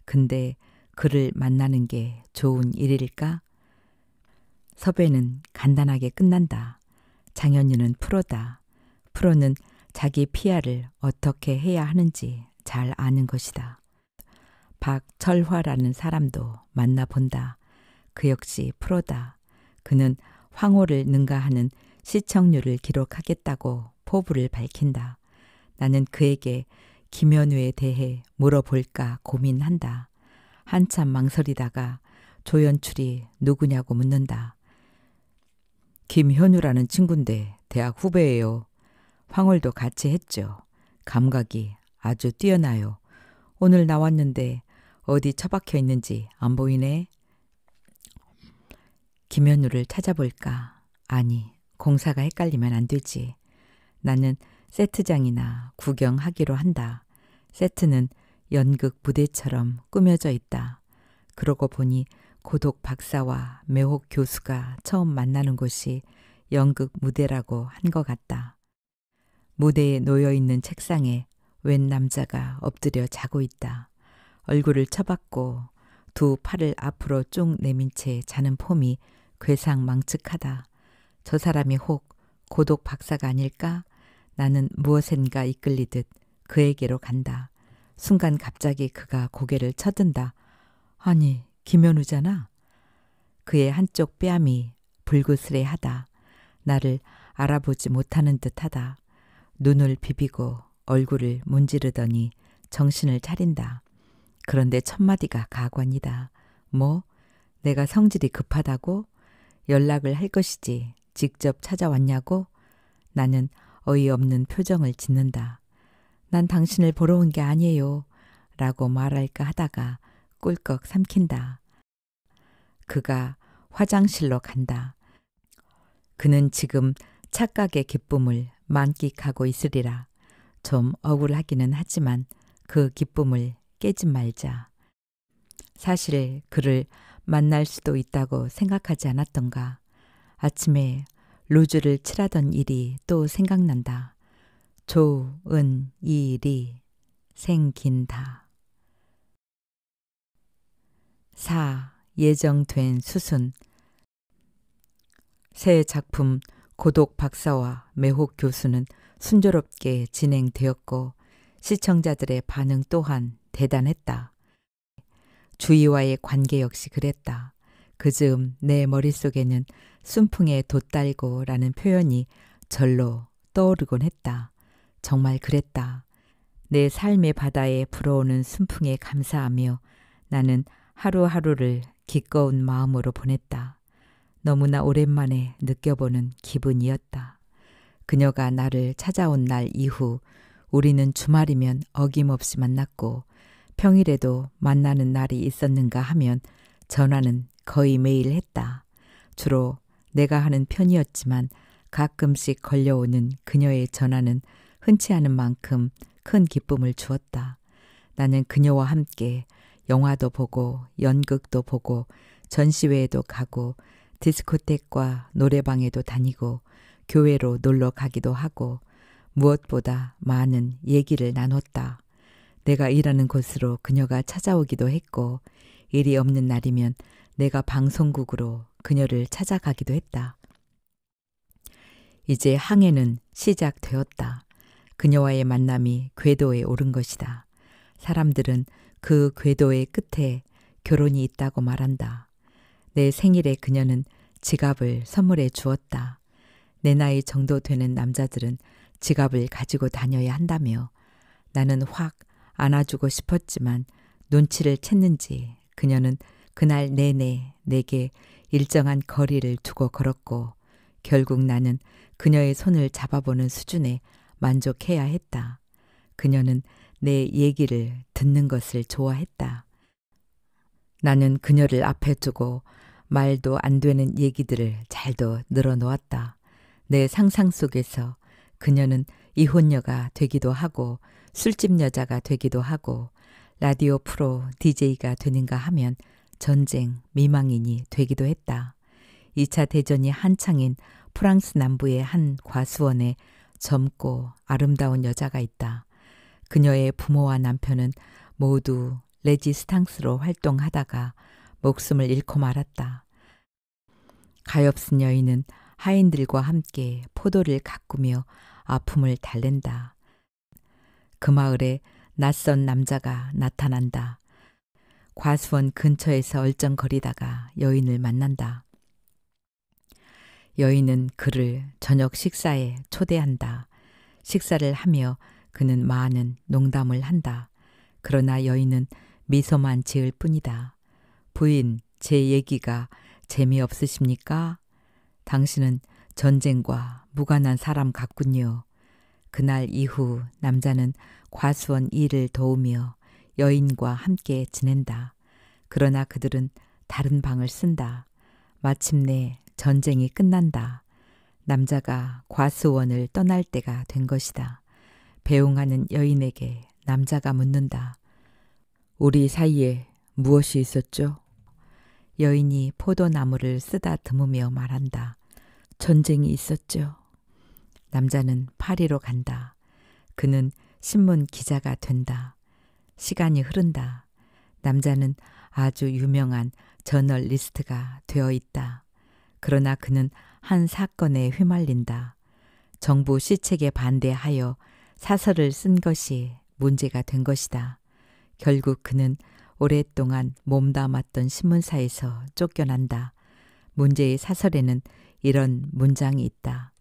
근데 그를 만나는 게 좋은 일일까? 섭외는 간단하게 끝난다. 장현이는 프로다. 프로는 자기 피아를 어떻게 해야 하는지 잘 아는 것이다. 박철화라는 사람도 만나본다. 그 역시 프로다. 그는 황홀을 능가하는 시청률을 기록하겠다고 포부를 밝힌다. 나는 그에게 김현우에 대해 물어볼까 고민한다. 한참 망설이다가 조연출이 누구냐고 묻는다. 김현우라는 친군데 대학 후배예요. 황홀도 같이 했죠. 감각이 아주 뛰어나요. 오늘 나왔는데 어디 처박혀 있는지 안 보이네. 김현우를 찾아볼까? 아니, 공사가 헷갈리면 안 되지. 나는 세트장이나 구경하기로 한다. 세트는 연극 무대처럼 꾸며져 있다. 그러고 보니 고독 박사와 매혹 교수가 처음 만나는 곳이 연극 무대라고 한 것 같다. 무대에 놓여 있는 책상에 웬 남자가 엎드려 자고 있다. 얼굴을 쳐박고 두 팔을 앞으로 쭉 내민 채 자는 폼이 괴상망측하다. 저 사람이 혹 고독 박사가 아닐까? 나는 무엇인가 이끌리듯 그에게로 간다. 순간 갑자기 그가 고개를 쳐든다. 아니, 김현우잖아. 그의 한쪽 뺨이 불구스레하다 나를 알아보지 못하는 듯하다. 눈을 비비고 얼굴을 문지르더니 정신을 차린다. 그런데 첫마디가 가관이다. 뭐, 내가 성질이 급하다고? 연락을 할 것이지 직접 찾아왔냐고? 나는 어이없는 표정을 짓는다. 난 당신을 보러 온 게 아니에요. 라고 말할까 하다가 꿀꺽 삼킨다. 그가 화장실로 간다. 그는 지금 착각의 기쁨을 만끽하고 있으리라. 좀 억울하기는 하지만 그 기쁨을 깨지 말자. 사실 그를 만날 수도 있다고 생각하지 않았던가. 아침에 로즈를 칠하던 일이 또 생각난다. 조은 일이 생긴다. 4. 예정된 수순 새 작품 고독 박사와 매혹 교수는 순조롭게 진행되었고 시청자들의 반응 또한 대단했다. 주위와의 관계 역시 그랬다. 그 즈음 내 머릿속에는 순풍의 돛달고라는 표현이 절로 떠오르곤 했다. 정말 그랬다. 내 삶의 바다에 불어오는 순풍에 감사하며 나는 하루하루를 기꺼운 마음으로 보냈다. 너무나 오랜만에 느껴보는 기분이었다. 그녀가 나를 찾아온 날 이후 우리는 주말이면 어김없이 만났고 평일에도 만나는 날이 있었는가 하면 전화는 거의 매일 했다. 주로 내가 하는 편이었지만 가끔씩 걸려오는 그녀의 전화는 흔치 않은 만큼 큰 기쁨을 주었다. 나는 그녀와 함께 영화도 보고 연극도 보고 전시회에도 가고 디스코텍과 노래방에도 다니고 교회로 놀러 가기도 하고 무엇보다 많은 얘기를 나눴다. 내가 일하는 곳으로 그녀가 찾아오기도 했고 일이 없는 날이면 내가 방송국으로 그녀를 찾아가기도 했다. 이제 항해는 시작되었다. 그녀와의 만남이 궤도에 오른 것이다. 사람들은 그 궤도의 끝에 결혼이 있다고 말한다. 내 생일에 그녀는 지갑을 선물해 주었다. 내 나이 정도 되는 남자들은 지갑을 가지고 다녀야 한다며 나는 확 안아주고 싶었지만 눈치를 챘는지 그녀는 그날 내내 내게 일정한 거리를 두고 걸었고 결국 나는 그녀의 손을 잡아보는 수준에 만족해야 했다. 그녀는 내 얘기를 듣는 것을 좋아했다. 나는 그녀를 앞에 두고 말도 안 되는 얘기들을 잘도 늘어놓았다. 내 상상 속에서 그녀는 이혼녀가 되기도 하고 술집 여자가 되기도 하고 라디오 프로 DJ가 되는가 하면 전쟁 미망인이 되기도 했다. 2차 대전이 한창인 프랑스 남부의 한 과수원에 젊고 아름다운 여자가 있다. 그녀의 부모와 남편은 모두 레지스탕스로 활동하다가 목숨을 잃고 말았다. 가엾은 여인은 하인들과 함께 포도를 가꾸며 아픔을 달랜다. 그 마을에 낯선 남자가 나타난다. 과수원 근처에서 얼쩡거리다가 여인을 만난다. 여인은 그를 저녁 식사에 초대한다. 식사를 하며 그는 많은 농담을 한다. 그러나 여인은 미소만 지을 뿐이다. 부인, 제 얘기가 재미없으십니까? 당신은 전쟁과 무관한 사람 같군요. 그날 이후 남자는 과수원 일을 도우며 여인과 함께 지낸다. 그러나 그들은 다른 방을 쓴다. 마침내 전쟁이 끝난다. 남자가 과수원을 떠날 때가 된 것이다. 배웅하는 여인에게 남자가 묻는다. 우리 사이에 무엇이 있었죠? 여인이 포도나무를 쓰다 드무며 말한다. 전쟁이 있었죠. 남자는 파리로 간다. 그는 신문 기자가 된다. 시간이 흐른다. 남자는 아주 유명한 저널리스트가 되어 있다. 그러나 그는 한 사건에 휘말린다. 정부 시책에 반대하여 사설을 쓴 것이 문제가 된 것이다. 결국 그는 오랫동안 몸담았던 신문사에서 쫓겨난다. 문제의 사설에는 이런 문장이 있다.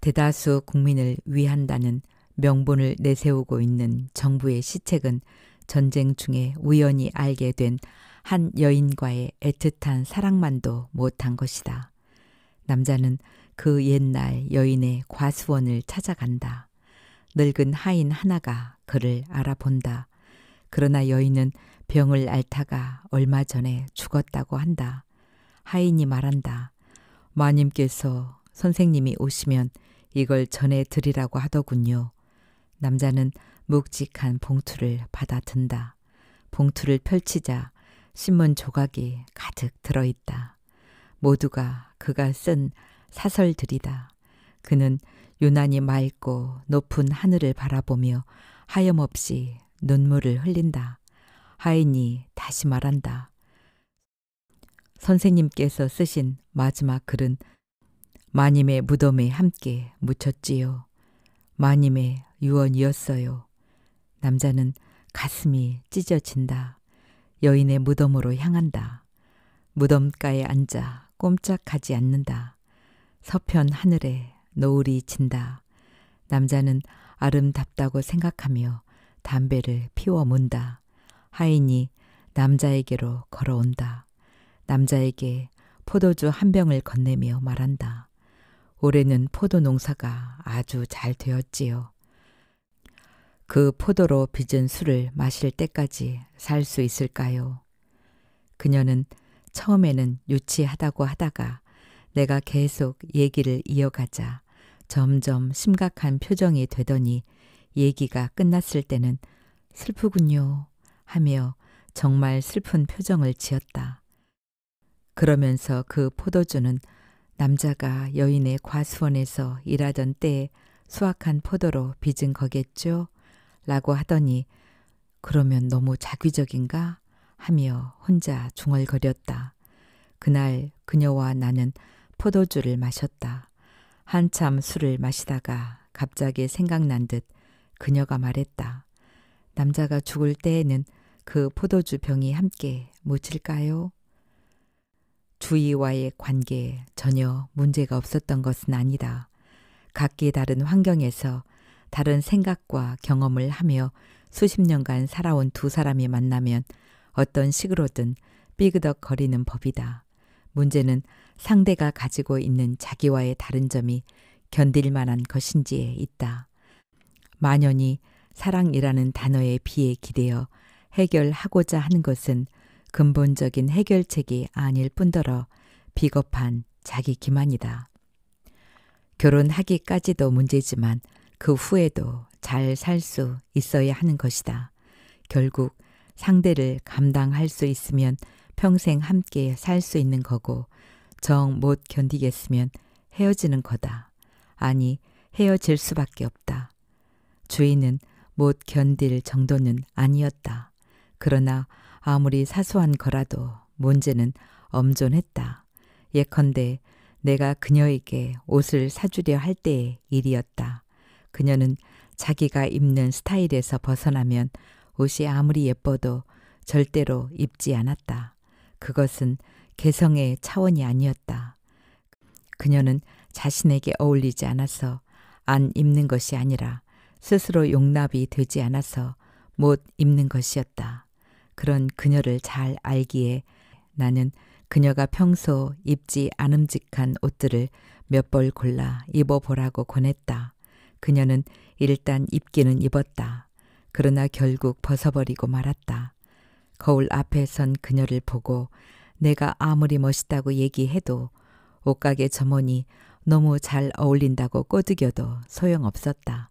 대다수 국민을 위한다는 명분을 내세우고 있는 정부의 시책은 전쟁 중에 우연히 알게 된 한 여인과의 애틋한 사랑만도 못한 것이다. 남자는 그 옛날 여인의 과수원을 찾아간다. 늙은 하인 하나가 그를 알아본다. 그러나 여인은 병을 앓다가 얼마 전에 죽었다고 한다. 하인이 말한다. 마님께서 선생님이 오시면 이걸 전해드리라고 하더군요. 남자는 묵직한 봉투를 받아든다. 봉투를 펼치자 신문 조각이 가득 들어있다. 모두가 그가 쓴 사설들이다. 그는 유난히 맑고 높은 하늘을 바라보며 하염없이 눈물을 흘린다. 하인이 다시 말한다. 선생님께서 쓰신 마지막 글은 마님의 무덤에 함께 묻혔지요. 마님의 유언이었어요. 남자는 가슴이 찢어진다. 여인의 무덤으로 향한다. 무덤가에 앉아 꼼짝하지 않는다. 서편 하늘에 노을이 진다. 남자는 아름답다고 생각하며 담배를 피워 문다. 하인이 남자에게로 걸어온다. 남자에게 포도주 한 병을 건네며 말한다. 올해는 포도 농사가 아주 잘 되었지요. 그 포도로 빚은 술을 마실 때까지 살 수 있을까요? 그녀는 처음에는 유치하다고 하다가 내가 계속 얘기를 이어가자 점점 심각한 표정이 되더니 얘기가 끝났을 때는 슬프군요 하며 정말 슬픈 표정을 지었다. 그러면서 그 포도주는 남자가 여인의 과수원에서 일하던 때에 수확한 포도로 빚은 거겠죠? 라고 하더니 그러면 너무 자기적인가? 하며 혼자 중얼거렸다. 그날 그녀와 나는 포도주를 마셨다. 한참 술을 마시다가 갑자기 생각난 듯 그녀가 말했다. 남자가 죽을 때에는 그 포도주 병이 함께 묻힐까요? 주위와의 관계에 전혀 문제가 없었던 것은 아니다. 각기 다른 환경에서 다른 생각과 경험을 하며 수십 년간 살아온 두 사람이 만나면 어떤 식으로든 삐그덕거리는 법이다. 문제는 상대가 가지고 있는 자기와의 다른 점이 견딜 만한 것인지에 있다. 만연히 사랑이라는 단어에 비해 기대어 해결하고자 하는 것은 근본적인 해결책이 아닐 뿐더러 비겁한 자기 기만이다. 결혼하기까지도 문제지만 그 후에도 잘 살 수 있어야 하는 것이다. 결국 상대를 감당할 수 있으면 평생 함께 살 수 있는 거고 정 못 견디겠으면 헤어지는 거다. 아니 헤어질 수밖에 없다. 주인은 못 견딜 정도는 아니었다. 그러나 아무리 사소한 거라도 문제는 엄존했다. 예컨대 내가 그녀에게 옷을 사주려 할 때의 일이었다. 그녀는 자기가 입는 스타일에서 벗어나면 옷이 아무리 예뻐도 절대로 입지 않았다. 그것은 개성의 차원이 아니었다. 그녀는 자신에게 어울리지 않아서 안 입는 것이 아니라 스스로 용납이 되지 않아서 못 입는 것이었다. 그런 그녀를 잘 알기에 나는 그녀가 평소 입지 않음직한 옷들을 몇 벌 골라 입어보라고 권했다. 그녀는 일단 입기는 입었다. 그러나 결국 벗어버리고 말았다. 거울 앞에 선 그녀를 보고 내가 아무리 멋있다고 얘기해도 옷가게 점원이 너무 잘 어울린다고 꼬드겨도 소용없었다.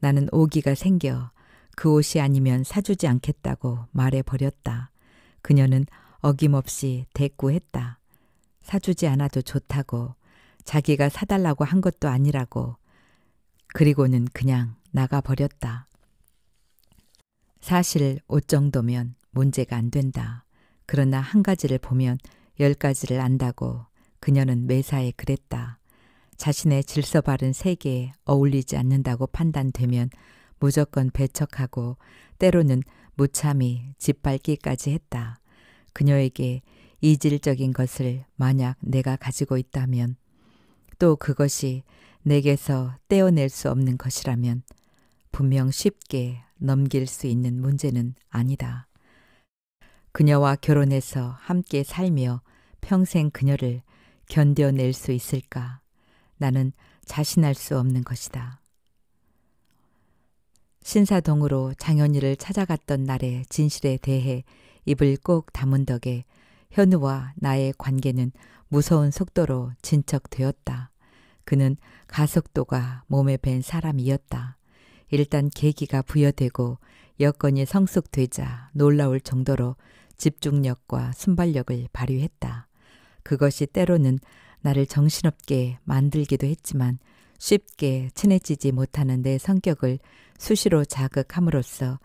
나는 오기가 생겨 그 옷이 아니면 사주지 않겠다고 말해버렸다. 그녀는 어김없이 대꾸했다. 사주지 않아도 좋다고 자기가 사달라고 한 것도 아니라고 그리고는 그냥 나가버렸다. 사실 옷 정도면 문제가 안 된다. 그러나 한 가지를 보면 열 가지를 안다고 그녀는 매사에 그랬다. 자신의 질서 바른 세계에 어울리지 않는다고 판단되면 무조건 배척하고 때로는 무참히 짓밟기까지 했다. 그녀에게 이질적인 것을 만약 내가 가지고 있다면 또 그것이 내게서 떼어낼 수 없는 것이라면 분명 쉽게 넘길 수 있는 문제는 아니다. 그녀와 결혼해서 함께 살며 평생 그녀를 견뎌낼 수 있을까? 나는 자신할 수 없는 것이다. 신사동으로 장현이를 찾아갔던 날의 진실에 대해 입을 꼭 다문 덕에 현우와 나의 관계는 무서운 속도로 진척되었다. 그는 가속도가 몸에 밴 사람이었다. 일단 계기가 부여되고 여건이 성숙되자 놀라울 정도로 집중력과 순발력을 발휘했다. 그것이 때로는 나를 정신없게 만들기도 했지만 쉽게 친해지지 못하는 내 성격을 수시로 자극함으로써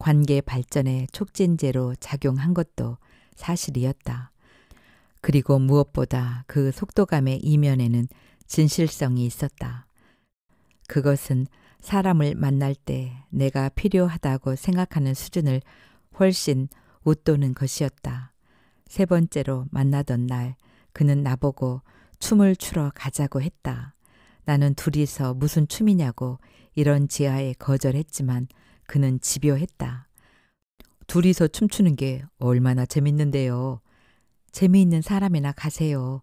관계 발전의 촉진제로 작용한 것도 사실이었다. 그리고 무엇보다 그 속도감의 이면에는 진실성이 있었다. 그것은 사람을 만날 때 내가 필요하다고 생각하는 수준을 훨씬 웃도는 것이었다. 세 번째로 만나던 날 그는 나보고 춤을 추러 가자고 했다. 나는 둘이서 무슨 춤이냐고 이런 지하에 거절했지만 그는 집요했다. 둘이서 춤추는 게 얼마나 재밌는데요. 재미있는 사람이나 가세요.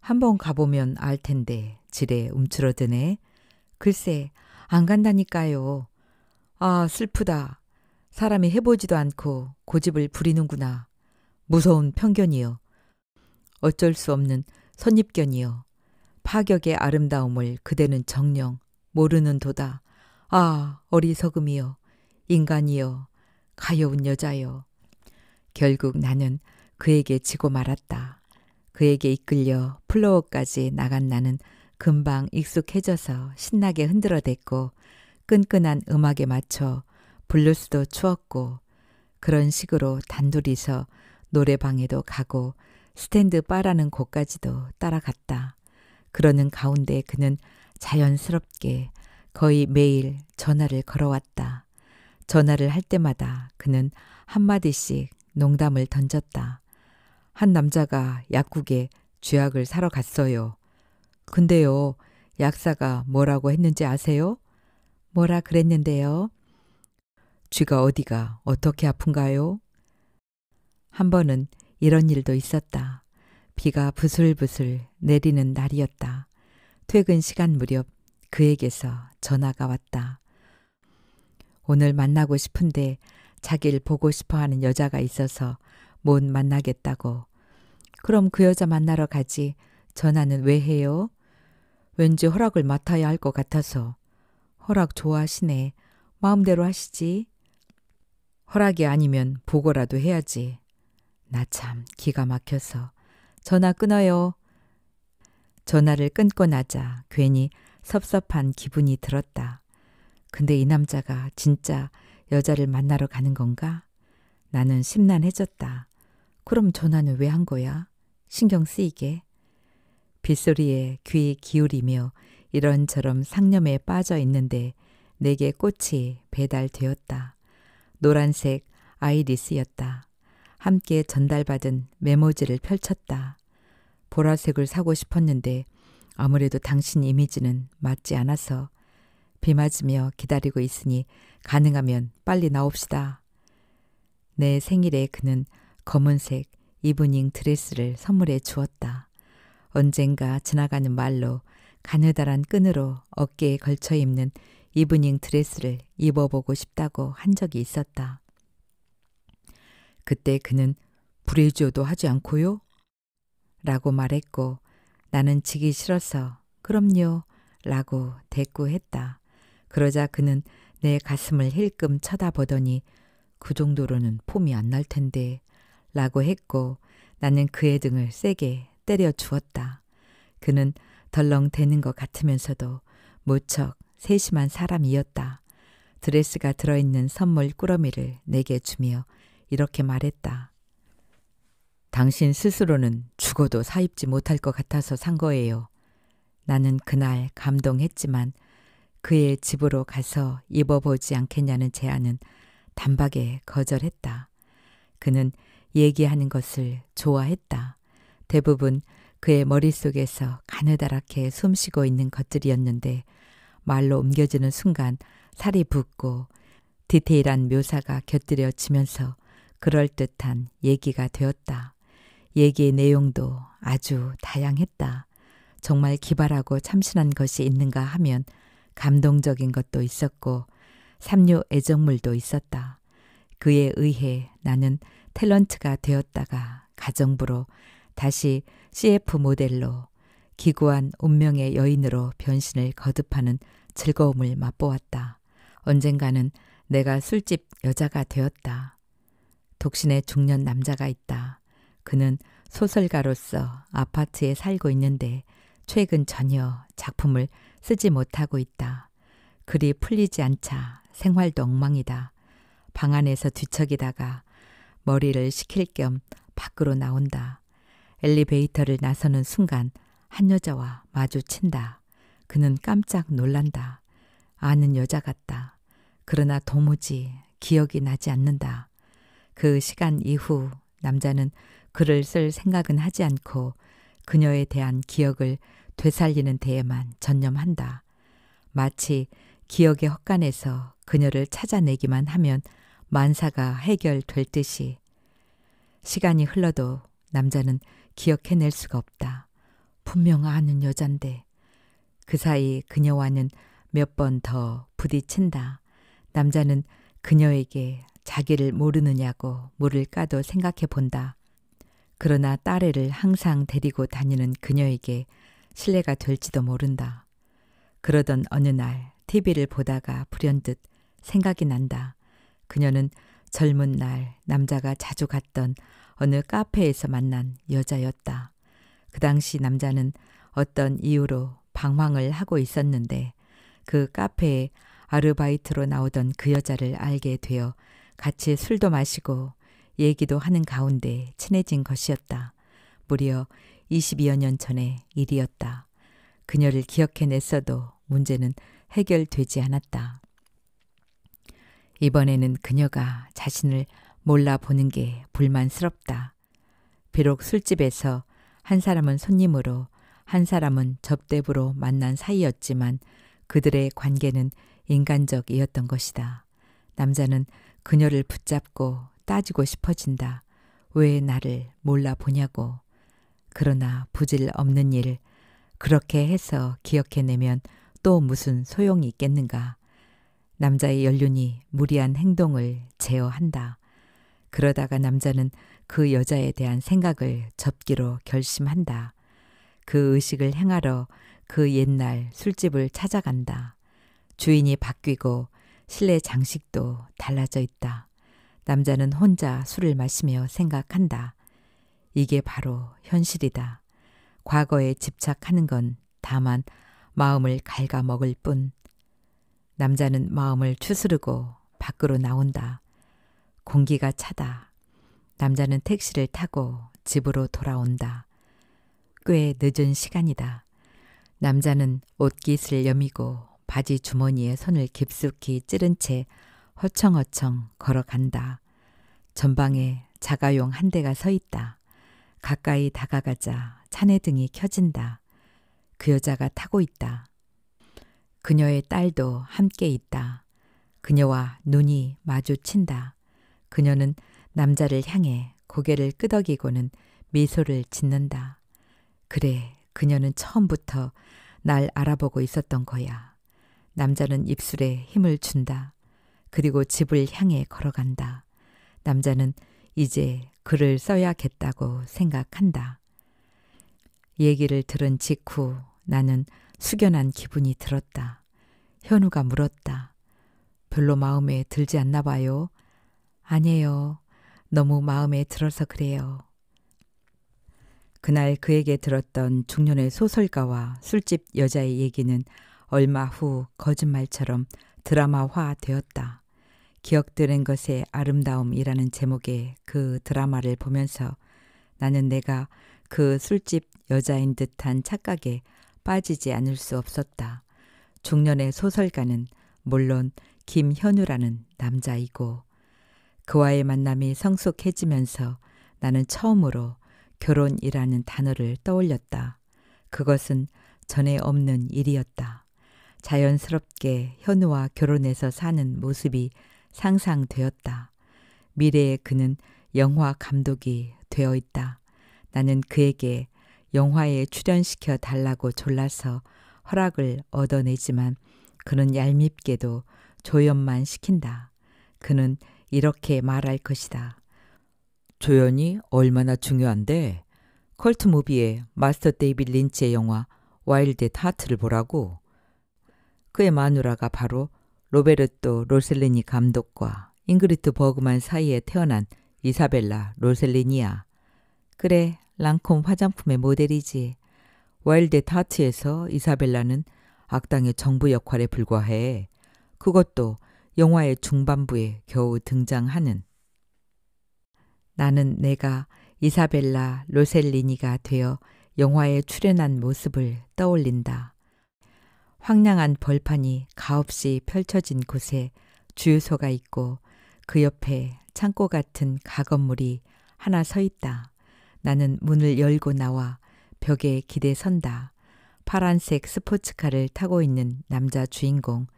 한번 가보면 알 텐데 지레 움츠러드네. 글쎄, 안 간다니까요. 아, 슬프다. 사람이 해보지도 않고 고집을 부리는구나. 무서운 편견이요. 어쩔 수 없는 선입견이요. 파격의 아름다움을 그대는 정녕 모르는도다. 아 어리석음이여 인간이여 가여운 여자여. 결국 나는 그에게 지고 말았다. 그에게 이끌려 플로어까지 나간 나는 금방 익숙해져서 신나게 흔들어댔고 끈끈한 음악에 맞춰 블루스도 추었고 그런 식으로 단둘이서 노래방에도 가고 스탠드 바라는 곳까지도 따라갔다. 그러는 가운데 그는 자연스럽게 거의 매일 전화를 걸어왔다. 전화를 할 때마다 그는 한마디씩 농담을 던졌다. 한 남자가 약국에 쥐약을 사러 갔어요. 근데요, 약사가 뭐라고 했는지 아세요? 뭐라 그랬는데요? 쥐가 어디가 어떻게 아픈가요? 한 번은 이런 일도 있었다. 비가 부슬부슬 내리는 날이었다. 퇴근 시간 무렵 그에게서 전화가 왔다. 오늘 만나고 싶은데 자기를 보고 싶어 하는 여자가 있어서 못 만나겠다고. 그럼 그 여자 만나러 가지. 전화는 왜 해요? 왠지 허락을 맡아야 할 것 같아서. 허락 좋아하시네. 마음대로 하시지. 허락이 아니면 보고라도 해야지. 나 참 기가 막혀서 전화 끊어요. 전화를 끊고 나자 괜히 섭섭한 기분이 들었다. 근데 이 남자가 진짜 여자를 만나러 가는 건가? 나는 심란해졌다. 그럼 전화는 왜 한 거야? 신경 쓰이게. 빗소리에 귀 기울이며 이런저런 상념에 빠져 있는데 내게 꽃이 배달되었다. 노란색 아이리스였다. 함께 전달받은 메모지를 펼쳤다. 보라색을 사고 싶었는데 아무래도 당신 이미지는 맞지 않아서 비 맞으며 기다리고 있으니 가능하면 빨리 나옵시다. 내 생일에 그는 검은색 이브닝 드레스를 선물해 주었다. 언젠가 지나가는 말로 가느다란 끈으로 어깨에 걸쳐 입는 이브닝 드레스를 입어보고 싶다고 한 적이 있었다. 그때 그는 불일조도 하지 않고요? 라고 말했고 나는 지기 싫어서 그럼요 라고 대꾸했다. 그러자 그는 내 가슴을 힐끔 쳐다보더니 그 정도로는 폼이 안 날 텐데 라고 했고 나는 그의 등을 세게 때려 주었다. 그는 덜렁대는 것 같으면서도 무척 세심한 사람이었다. 드레스가 들어있는 선물 꾸러미를 내게 주며 이렇게 말했다. 당신 스스로는 죽어도 사입지 못할 것 같아서 산 거예요. 나는 그날 감동했지만 그의 집으로 가서 입어보지 않겠냐는 제안은 단박에 거절했다. 그는 얘기하는 것을 좋아했다. 대부분 그의 머릿속에서 가느다랗게 숨쉬고 있는 것들이었는데 말로 옮겨지는 순간 살이 붓고 디테일한 묘사가 곁들여지면서 그럴듯한 얘기가 되었다. 얘기의 내용도 아주 다양했다. 정말 기발하고 참신한 것이 있는가 하면 감동적인 것도 있었고 삼류 애정물도 있었다. 그에 의해 나는 탤런트가 되었다가 가정부로 다시 CF 모델로 기구한 운명의 여인으로 변신을 거듭하는 즐거움을 맛보았다. 언젠가는 내가 술집 여자가 되었다. 독신의 중년 남자가 있다. 그는 소설가로서 아파트에 살고 있는데 최근 전혀 작품을 쓰지 못하고 있다. 글이 풀리지 않자 생활도 엉망이다. 방 안에서 뒤척이다가 머리를 식힐 겸 밖으로 나온다. 엘리베이터를 나서는 순간 한 여자와 마주친다. 그는 깜짝 놀란다. 아는 여자 같다. 그러나 도무지 기억이 나지 않는다. 그 시간 이후 남자는 글을 쓸 생각은 하지 않고 그녀에 대한 기억을 되살리는 데에만 전념한다. 마치 기억의 헛간에서 그녀를 찾아내기만 하면 만사가 해결될 듯이 시간이 흘러도 남자는 기억해낼 수가 없다. 분명 아는 여잔데 그 사이 그녀와는 몇 번 더 부딪힌다. 남자는 그녀에게 자기를 모르느냐고 물을 까도 생각해 본다. 그러나 딸애를 항상 데리고 다니는 그녀에게 신뢰가 될지도 모른다. 그러던 어느 날 TV를 보다가 불현듯 생각이 난다. 그녀는 젊은 날 남자가 자주 갔던 어느 카페에서 만난 여자였다. 그 당시 남자는 어떤 이유로 방황을 하고 있었는데 그 카페에 아르바이트로 나오던 그 여자를 알게 되어 같이 술도 마시고 얘기도 하는 가운데 친해진 것이었다. 무려 22여 년 전의 일이었다. 그녀를 기억해냈어도 문제는 해결되지 않았다. 이번에는 그녀가 자신을 몰라보는 게 불만스럽다. 비록 술집에서 한 사람은 손님으로 한 사람은 접대부로 만난 사이였지만 그들의 관계는 인간적이었던 것이다. 남자는 그녀를 붙잡고 따지고 싶어진다. 왜 나를 몰라보냐고. 그러나 부질 없는 일, 그렇게 해서 기억해내면 또 무슨 소용이 있겠는가. 남자의 연륜이 무리한 행동을 제어한다. 그러다가 남자는 그 여자에 대한 생각을 접기로 결심한다. 그 의식을 행하러 그 옛날 술집을 찾아간다. 주인이 바뀌고 실내 장식도 달라져 있다. 남자는 혼자 술을 마시며 생각한다. 이게 바로 현실이다. 과거에 집착하는 건 다만 마음을 갉아먹을 뿐. 남자는 마음을 추스르고 밖으로 나온다. 공기가 차다. 남자는 택시를 타고 집으로 돌아온다. 꽤 늦은 시간이다. 남자는 옷깃을 여미고 바지 주머니에 손을 깊숙이 찌른 채 허청허청 걸어간다. 전방에 자가용 한 대가 서 있다. 가까이 다가가자 차내 등이 켜진다. 그 여자가 타고 있다. 그녀의 딸도 함께 있다. 그녀와 눈이 마주친다. 그녀는 남자를 향해 고개를 끄덕이고는 미소를 짓는다. 그래, 그녀는 처음부터 날 알아보고 있었던 거야. 남자는 입술에 힘을 준다. 그리고 집을 향해 걸어간다. 남자는 이제 글을 써야겠다고 생각한다. 얘기를 들은 직후 나는 숙연한 기분이 들었다. 현우가 물었다. 별로 마음에 들지 않나 봐요. 아니에요. 너무 마음에 들어서 그래요. 그날 그에게 들었던 중년의 소설가와 술집 여자의 얘기는 얼마 후 거짓말처럼 드라마화 되었다. 기억되는 것의 아름다움이라는 제목의 그 드라마를 보면서 나는 내가 그 술집 여자인 듯한 착각에 빠지지 않을 수 없었다. 중년의 소설가는 물론 김현우라는 남자이고 그와의 만남이 성숙해지면서 나는 처음으로 결혼이라는 단어를 떠올렸다. 그것은 전에 없는 일이었다. 자연스럽게 현우와 결혼해서 사는 모습이 상상되었다. 미래의 그는 영화 감독이 되어 있다. 나는 그에게 영화에 출연시켜 달라고 졸라서 허락을 얻어내지만 그는 얄밉게도 조연만 시킨다. 그는 이렇게 말할 것이다. 조연이 얼마나 중요한데 컬트 무비의 마스터 데이빗 린치의 영화 와일드 타트를 보라고 그의 마누라가 바로 로베르토 로셀리니 감독과 잉그리트 버그만 사이에 태어난 이사벨라 로셀리니야. 그래, 랑콤 화장품의 모델이지. 와일드 타츠에서 이사벨라는 악당의 정부 역할에 불과해. 그것도 영화의 중반부에 겨우 등장하는. 나는 내가 이사벨라 로셀리니가 되어 영화에 출연한 모습을 떠올린다. 황량한 벌판이 가없이 펼쳐진 곳에 주유소가 있고 그 옆에 창고 같은 가건물이 하나 서 있다. 나는 문을 열고 나와 벽에 기대 선다. 파란색 스포츠카를 타고 있는 남자 주인공.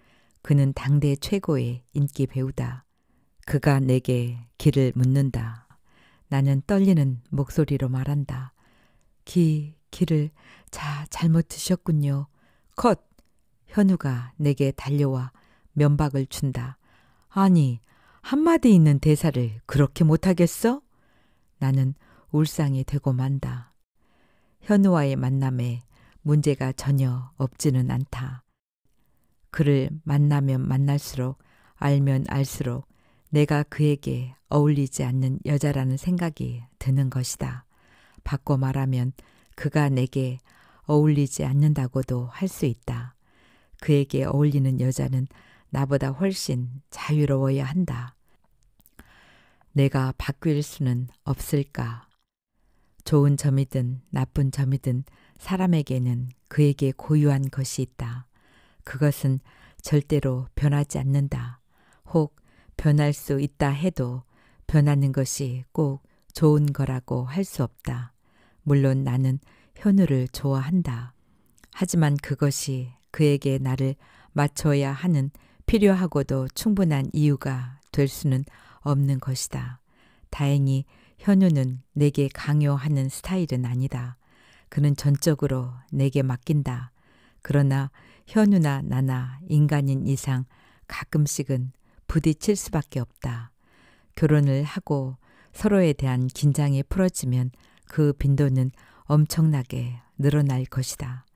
그는 당대 최고의 인기 배우다. 그가 내게 길을 묻는다. 나는 떨리는 목소리로 말한다. 기, 길을 자, 잘못 드셨군요. 컷! 현우가 내게 달려와 면박을 준다. 아니, 한마디 있는 대사를 그렇게 못하겠어? 나는 울상이 되고 만다. 현우와의 만남에 문제가 전혀 없지는 않다. 그를 만나면 만날수록 알면 알수록 내가 그에게 어울리지 않는 여자라는 생각이 드는 것이다. 바꿔 말하면 그가 내게 어울리지 않는다고도 할 수 있다. 그에게 어울리는 여자는 나보다 훨씬 자유로워야 한다. 내가 바뀔 수는 없을까? 좋은 점이든 나쁜 점이든 사람에게는 그에게 고유한 것이 있다. 그것은 절대로 변하지 않는다. 혹 변할 수 있다 해도 변하는 것이 꼭 좋은 거라고 할 수 없다. 물론 나는 현우를 좋아한다. 하지만 그것이 그에게 나를 맞춰야 하는 필요하고도 충분한 이유가 될 수는 없는 것이다. 다행히 현우는 내게 강요하는 스타일은 아니다. 그는 전적으로 내게 맡긴다. 그러나 현우나 나나 인간인 이상 가끔씩은 부딪힐 수밖에 없다. 결혼을 하고 서로에 대한 긴장이 풀어지면 그 빈도는 엄청나게 늘어날 것이다.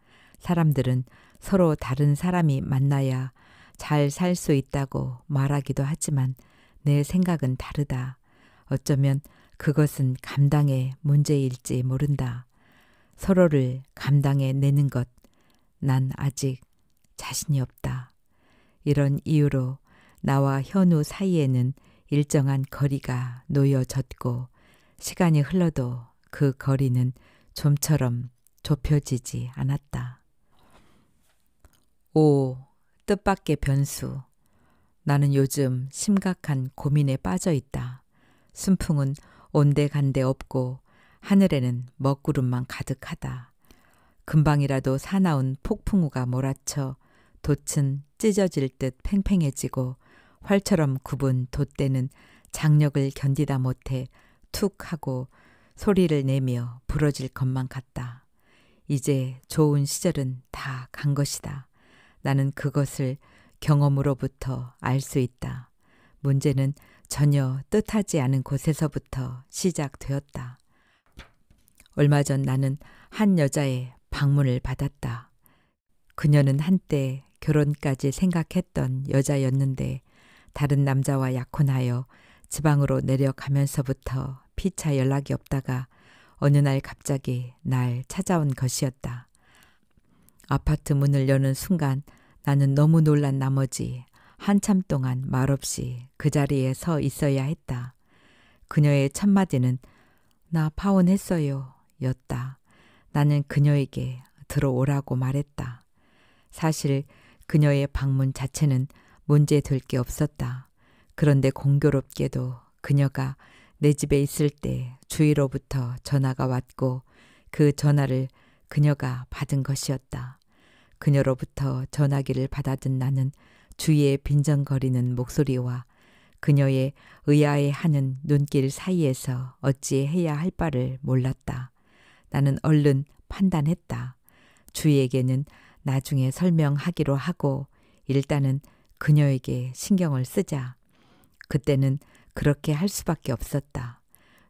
사람들은 서로 다른 사람이 만나야 잘 살 수 있다고 말하기도 하지만 내 생각은 다르다. 어쩌면 그것은 감당의 문제일지 모른다. 서로를 감당해 내는 것. 난 아직 자신이 없다. 이런 이유로 나와 현우 사이에는 일정한 거리가 놓여졌고 시간이 흘러도 그 거리는 좀처럼 좁혀지지 않았다. 오, 뜻밖의 변수. 나는 요즘 심각한 고민에 빠져 있다. 순풍은 온데간데 없고 하늘에는 먹구름만 가득하다. 금방이라도 사나운 폭풍우가 몰아쳐 돛은 찢어질 듯 팽팽해지고 활처럼 굽은 돛대는 장력을 견디다 못해 툭 하고 소리를 내며 부러질 것만 같다. 이제 좋은 시절은 다 간 것이다. 나는 그것을 경험으로부터 알 수 있다. 문제는 전혀 뜻하지 않은 곳에서부터 시작되었다. 얼마 전 나는 한 여자의 방문을 받았다. 그녀는 한때 결혼까지 생각했던 여자였는데 다른 남자와 약혼하여 지방으로 내려가면서부터 피차 연락이 없다가 어느 날 갑자기 날 찾아온 것이었다. 아파트 문을 여는 순간 나는 너무 놀란 나머지 한참 동안 말없이 그 자리에 서 있어야 했다. 그녀의 첫마디는 나 파혼했어요 였다. 나는 그녀에게 들어오라고 말했다. 사실 그녀의 방문 자체는 문제될 게 없었다. 그런데 공교롭게도 그녀가 내 집에 있을 때 주위로부터 전화가 왔고 그 전화를 그녀가 받은 것이었다. 그녀로부터 전화기를 받아든 나는 주위의 빈정거리는 목소리와 그녀의 의아해하는 눈길 사이에서 어찌 해야 할 바를 몰랐다. 나는 얼른 판단했다. 주위에게는 나중에 설명하기로 하고 일단은 그녀에게 신경을 쓰자. 그때는 그렇게 할 수밖에 없었다.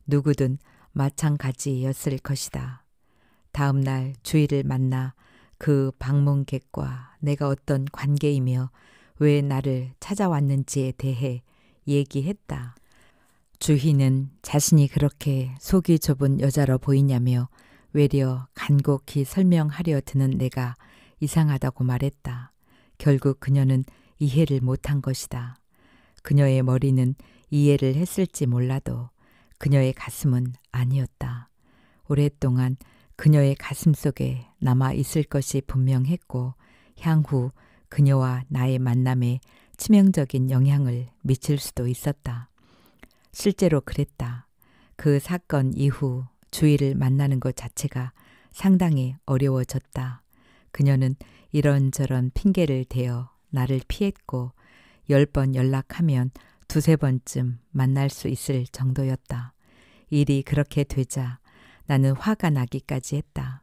누구든 마찬가지였을 것이다. 다음 날 주위를 만나 그 방문객과 내가 어떤 관계이며 왜 나를 찾아왔는지에 대해 얘기했다. 주희는 자신이 그렇게 속이 좁은 여자로 보이냐며 외려 간곡히 설명하려 드는 내가 이상하다고 말했다. 결국 그녀는 이해를 못한 것이다. 그녀의 머리는 이해를 했을지 몰라도 그녀의 가슴은 아니었다. 오랫동안 그녀의 가슴 속에 남아 있을 것이 분명했고 향후 그녀와 나의 만남에 치명적인 영향을 미칠 수도 있었다. 실제로 그랬다. 그 사건 이후 주위를 만나는 것 자체가 상당히 어려워졌다. 그녀는 이런저런 핑계를 대어 나를 피했고 열 번 연락하면 두세 번쯤 만날 수 있을 정도였다. 일이 그렇게 되자 나는 화가 나기까지 했다.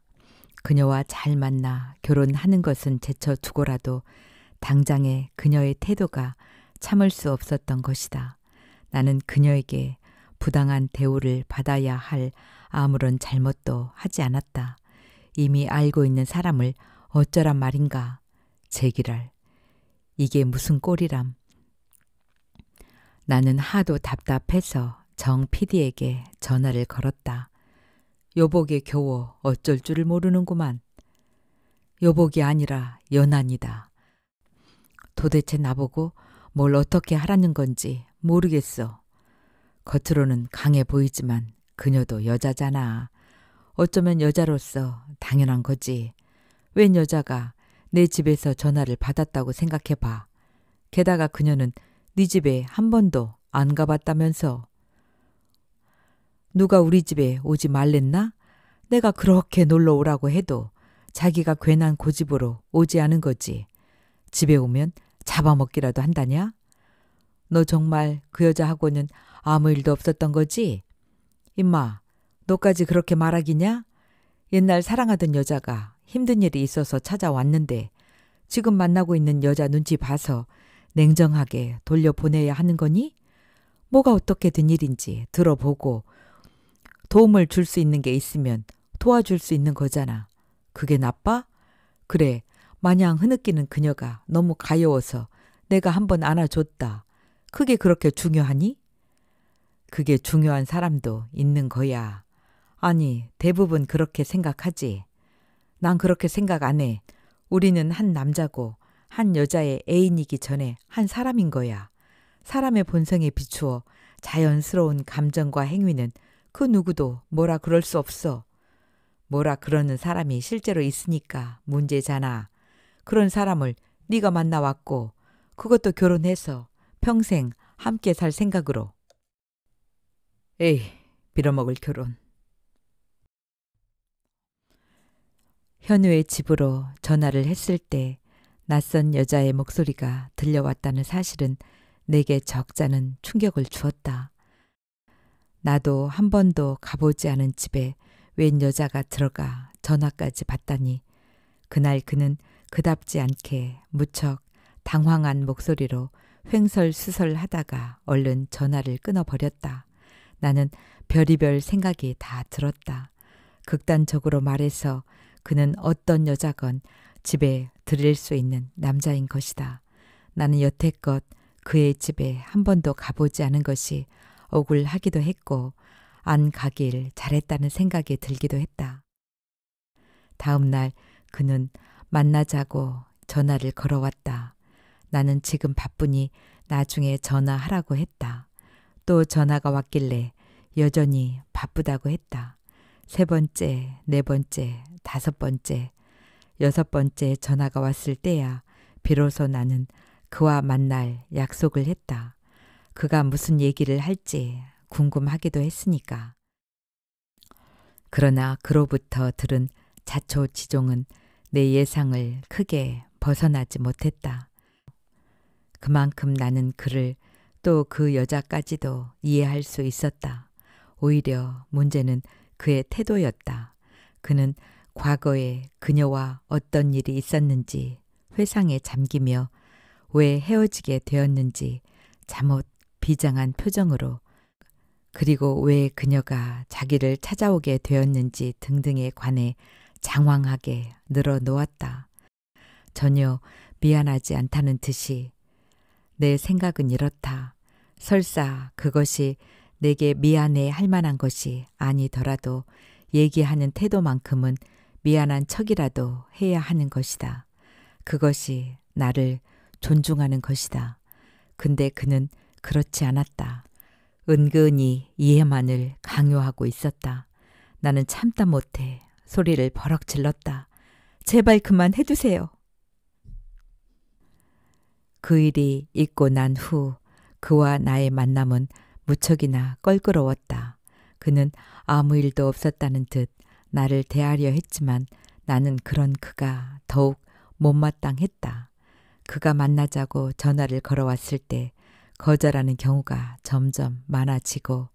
그녀와 잘 만나 결혼하는 것은 제쳐두고라도 당장에 그녀의 태도가 참을 수 없었던 것이다. 나는 그녀에게 부당한 대우를 받아야 할 아무런 잘못도 하지 않았다. 이미 알고 있는 사람을 어쩌란 말인가. 제기랄. 이게 무슨 꼴이람. 나는 하도 답답해서 정 PD에게 전화를 걸었다. 여복에 겨워 어쩔 줄을 모르는구만. 여복이 아니라 연안이다 도대체 나보고 뭘 어떻게 하라는 건지 모르겠어. 겉으로는 강해 보이지만 그녀도 여자잖아. 어쩌면 여자로서 당연한 거지. 웬 여자가 내 집에서 전화를 받았다고 생각해봐. 게다가 그녀는 네 집에 한 번도 안 가봤다면서 누가 우리 집에 오지 말랬나? 내가 그렇게 놀러 오라고 해도 자기가 괜한 고집으로 오지 않은 거지. 집에 오면 잡아먹기라도 한다냐? 너 정말 그 여자하고는 아무 일도 없었던 거지? 임마, 너까지 그렇게 말하기냐? 옛날 사랑하던 여자가 힘든 일이 있어서 찾아왔는데 지금 만나고 있는 여자 눈치 봐서 냉정하게 돌려보내야 하는 거니? 뭐가 어떻게 된 일인지 들어보고 도움을 줄 수 있는 게 있으면 도와줄 수 있는 거잖아. 그게 나빠? 그래. 마냥 흐느끼는 그녀가 너무 가여워서 내가 한번 안아줬다. 그게 그렇게 중요하니? 그게 중요한 사람도 있는 거야. 아니, 대부분 그렇게 생각하지. 난 그렇게 생각 안 해. 우리는 한 남자고 한 여자의 애인이기 전에 한 사람인 거야. 사람의 본성에 비추어 자연스러운 감정과 행위는 그 누구도 뭐라 그럴 수 없어. 뭐라 그러는 사람이 실제로 있으니까 문제잖아. 그런 사람을 네가 만나왔고 그것도 결혼해서 평생 함께 살 생각으로. 에이, 빌어먹을 결혼. 현우의 집으로 전화를 했을 때 낯선 여자의 목소리가 들려왔다는 사실은 내게 적잖은 충격을 주었다. 나도 한 번도 가보지 않은 집에 웬 여자가 들어가 전화까지 받다니 그날 그는 그답지 않게 무척 당황한 목소리로 횡설수설 하다가 얼른 전화를 끊어버렸다. 나는 별의별 생각이 다 들었다. 극단적으로 말해서 그는 어떤 여자건 집에 들일 수 있는 남자인 것이다. 나는 여태껏 그의 집에 한 번도 가보지 않은 것이 억울하기도 했고 안 가길 잘했다는 생각이 들기도 했다. 다음 날 그는 만나자고 전화를 걸어왔다. 나는 지금 바쁘니 나중에 전화하라고 했다. 또 전화가 왔길래 여전히 바쁘다고 했다. 세 번째, 네 번째, 다섯 번째, 여섯 번째 전화가 왔을 때야 비로소 나는 그와 만날 약속을 했다. 그가 무슨 얘기를 할지 궁금하기도 했으니까. 그러나 그로부터 들은 자초지종은 내 예상을 크게 벗어나지 못했다. 그만큼 나는 그를 또 그 여자까지도 이해할 수 있었다. 오히려 문제는 그의 태도였다. 그는 과거에 그녀와 어떤 일이 있었는지 회상에 잠기며 왜 헤어지게 되었는지 잠옷 비장한 표정으로 그리고 왜 그녀가 자기를 찾아오게 되었는지 등등에 관해 장황하게 늘어놓았다. 전혀 미안하지 않다는 듯이 내 생각은 이렇다. 설사 그것이 내게 미안해 할 만한 것이 아니더라도 얘기하는 태도만큼은 미안한 척이라도 해야 하는 것이다. 그것이 나를 존중하는 것이다. 근데 그는 그렇지 않았다. 은근히 이해만을 강요하고 있었다. 나는 참다 못해 소리를 버럭 질렀다. 제발 그만 해두세요. 그 일이 있고 난 후 그와 나의 만남은 무척이나 껄끄러웠다. 그는 아무 일도 없었다는 듯 나를 대하려 했지만 나는 그런 그가 더욱 못마땅했다. 그가 만나자고 전화를 걸어왔을 때 거절하는 경우가 점점 많아지고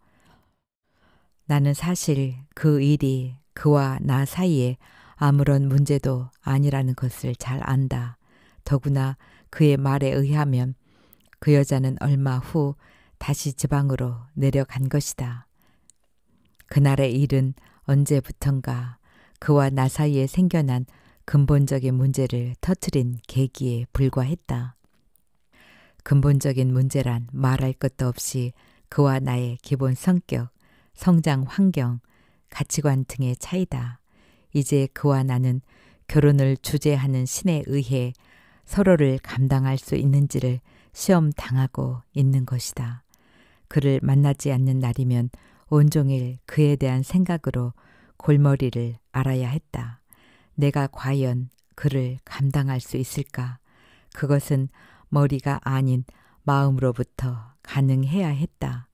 나는 사실 그 일이 그와 나 사이에 아무런 문제도 아니라는 것을 잘 안다. 더구나 그의 말에 의하면 그 여자는 얼마 후 다시 지방으로 내려간 것이다. 그날의 일은 언제부턴가 그와 나 사이에 생겨난 근본적인 문제를 터트린 계기에 불과했다. 근본적인 문제란 말할 것도 없이 그와 나의 기본 성격, 성장 환경, 가치관 등의 차이다. 이제 그와 나는 결혼을 주재하는 신에 의해 서로를 감당할 수 있는지를 시험 당하고 있는 것이다. 그를 만나지 않는 날이면 온종일 그에 대한 생각으로 골머리를 알아야 했다. 내가 과연 그를 감당할 수 있을까? 그것은 머리가 아닌 마음으로부터 가능해야 했다.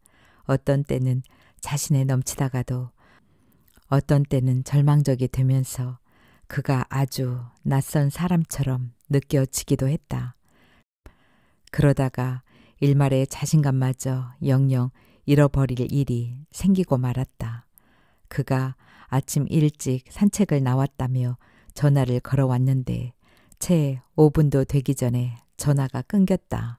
어떤 때는 자신에 넘치다가도 어떤 때는 절망적이 되면서 그가 아주 낯선 사람처럼 느껴지기도 했다. 그러다가 일말의 자신감마저 영영 잃어버릴 일이 생기고 말았다. 그가 아침 일찍 산책을 나왔다며 전화를 걸어왔는데 채 5분도 되기 전에 전화가 끊겼다.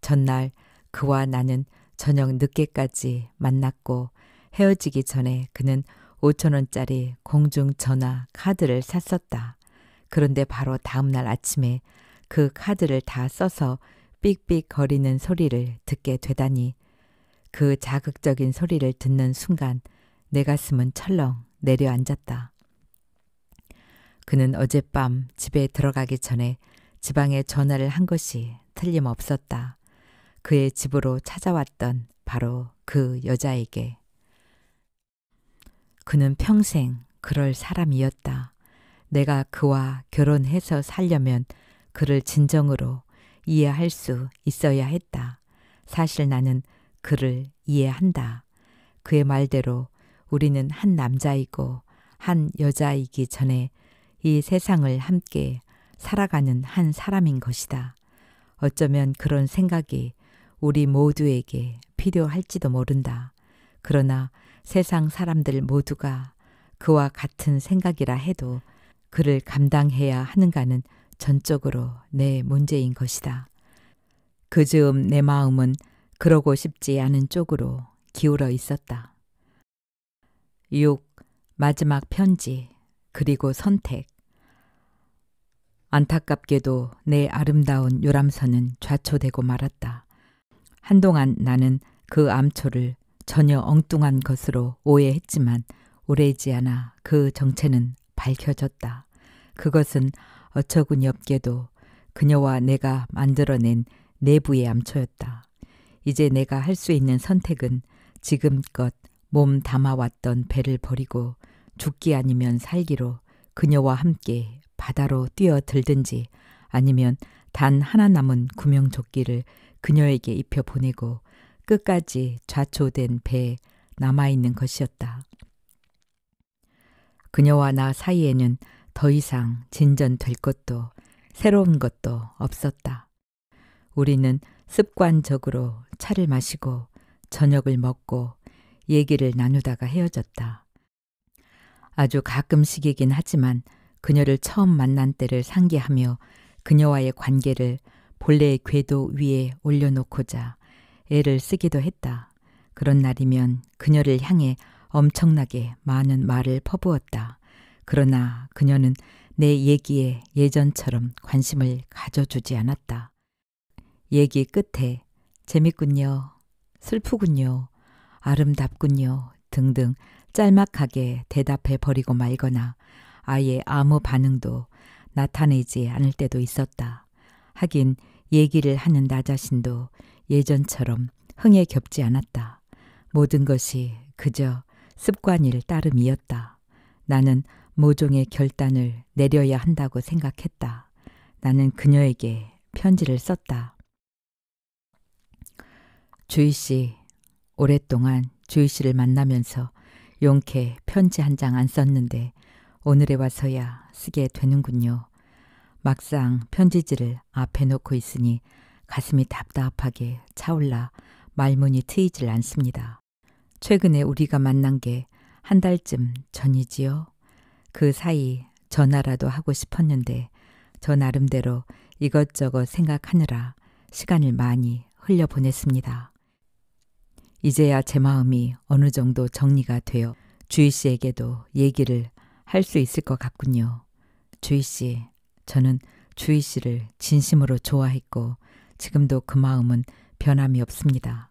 전날 그와 나는 저녁 늦게까지 만났고 헤어지기 전에 그는 5천원짜리 공중전화 카드를 샀었다. 그런데 바로 다음날 아침에 그 카드를 다 써서 삑삑 거리는 소리를 듣게 되다니 그 자극적인 소리를 듣는 순간 내 가슴은 철렁 내려앉았다. 그는 어젯밤 집에 들어가기 전에 지방에 전화를 한 것이 틀림없었다. 그의 집으로 찾아왔던 바로 그 여자에게. 그는 평생 그럴 사람이었다. 내가 그와 결혼해서 살려면 그를 진정으로 이해할 수 있어야 했다. 사실 나는 그를 이해한다. 그의 말대로 우리는 한 남자이고 한 여자이기 전에 이 세상을 함께 살아가는 한 사람인 것이다. 어쩌면 그런 생각이 우리 모두에게 필요할지도 모른다. 그러나 세상 사람들 모두가 그와 같은 생각이라 해도 그를 감당해야 하는가는 전적으로 내 문제인 것이다. 그 즈음 내 마음은 그러고 싶지 않은 쪽으로 기울어 있었다. 6. 마지막 편지, 그리고 선택. 안타깝게도 내 아름다운 요람선은 좌초되고 말았다. 한동안 나는 그 암초를 전혀 엉뚱한 것으로 오해했지만 오래지 않아 그 정체는 밝혀졌다. 그것은 어처구니 없게도 그녀와 내가 만들어낸 내부의 암초였다. 이제 내가 할 수 있는 선택은 지금껏 몸 담아왔던 배를 버리고 죽기 아니면 살기로 그녀와 함께 바다로 뛰어들든지 아니면 단 하나 남은 구명조끼를 그녀에게 입혀 보내고 끝까지 좌초된 배에 남아있는 것이었다. 그녀와 나 사이에는 더 이상 진전될 것도 새로운 것도 없었다. 우리는 습관적으로 차를 마시고 저녁을 먹고 얘기를 나누다가 헤어졌다. 아주 가끔씩이긴 하지만 그녀를 처음 만난 때를 상기하며 그녀와의 관계를 본래의 궤도 위에 올려놓고자 애를 쓰기도 했다. 그런 날이면 그녀를 향해 엄청나게 많은 말을 퍼부었다. 그러나 그녀는 내 얘기에 예전처럼 관심을 가져주지 않았다. 얘기 끝에 재밌군요, 슬프군요, 아름답군요 등등 짤막하게 대답해 버리고 말거나 아예 아무 반응도 나타내지 않을 때도 있었다. 하긴 얘기를 하는 나 자신도 예전처럼 흥에 겹지 않았다. 모든 것이 그저 습관일 따름이었다. 나는 모종의 결단을 내려야 한다고 생각했다. 나는 그녀에게 편지를 썼다. 주희 씨, 오랫동안 주희 씨를 만나면서 용케 편지 한 장 안 썼는데 오늘에 와서야 쓰게 되는군요. 막상 편지지를 앞에 놓고 있으니 가슴이 답답하게 차올라 말문이 트이질 않습니다. 최근에 우리가 만난 게 한 달쯤 전이지요. 그 사이 전화라도 하고 싶었는데 저 나름대로 이것저것 생각하느라 시간을 많이 흘려보냈습니다. 이제야 제 마음이 어느 정도 정리가 되어 주희 씨에게도 얘기를 할수 있을 것 같군요. 주희 씨, 저는 주희 씨를 진심으로 좋아했고 지금도 그 마음은 변함이 없습니다.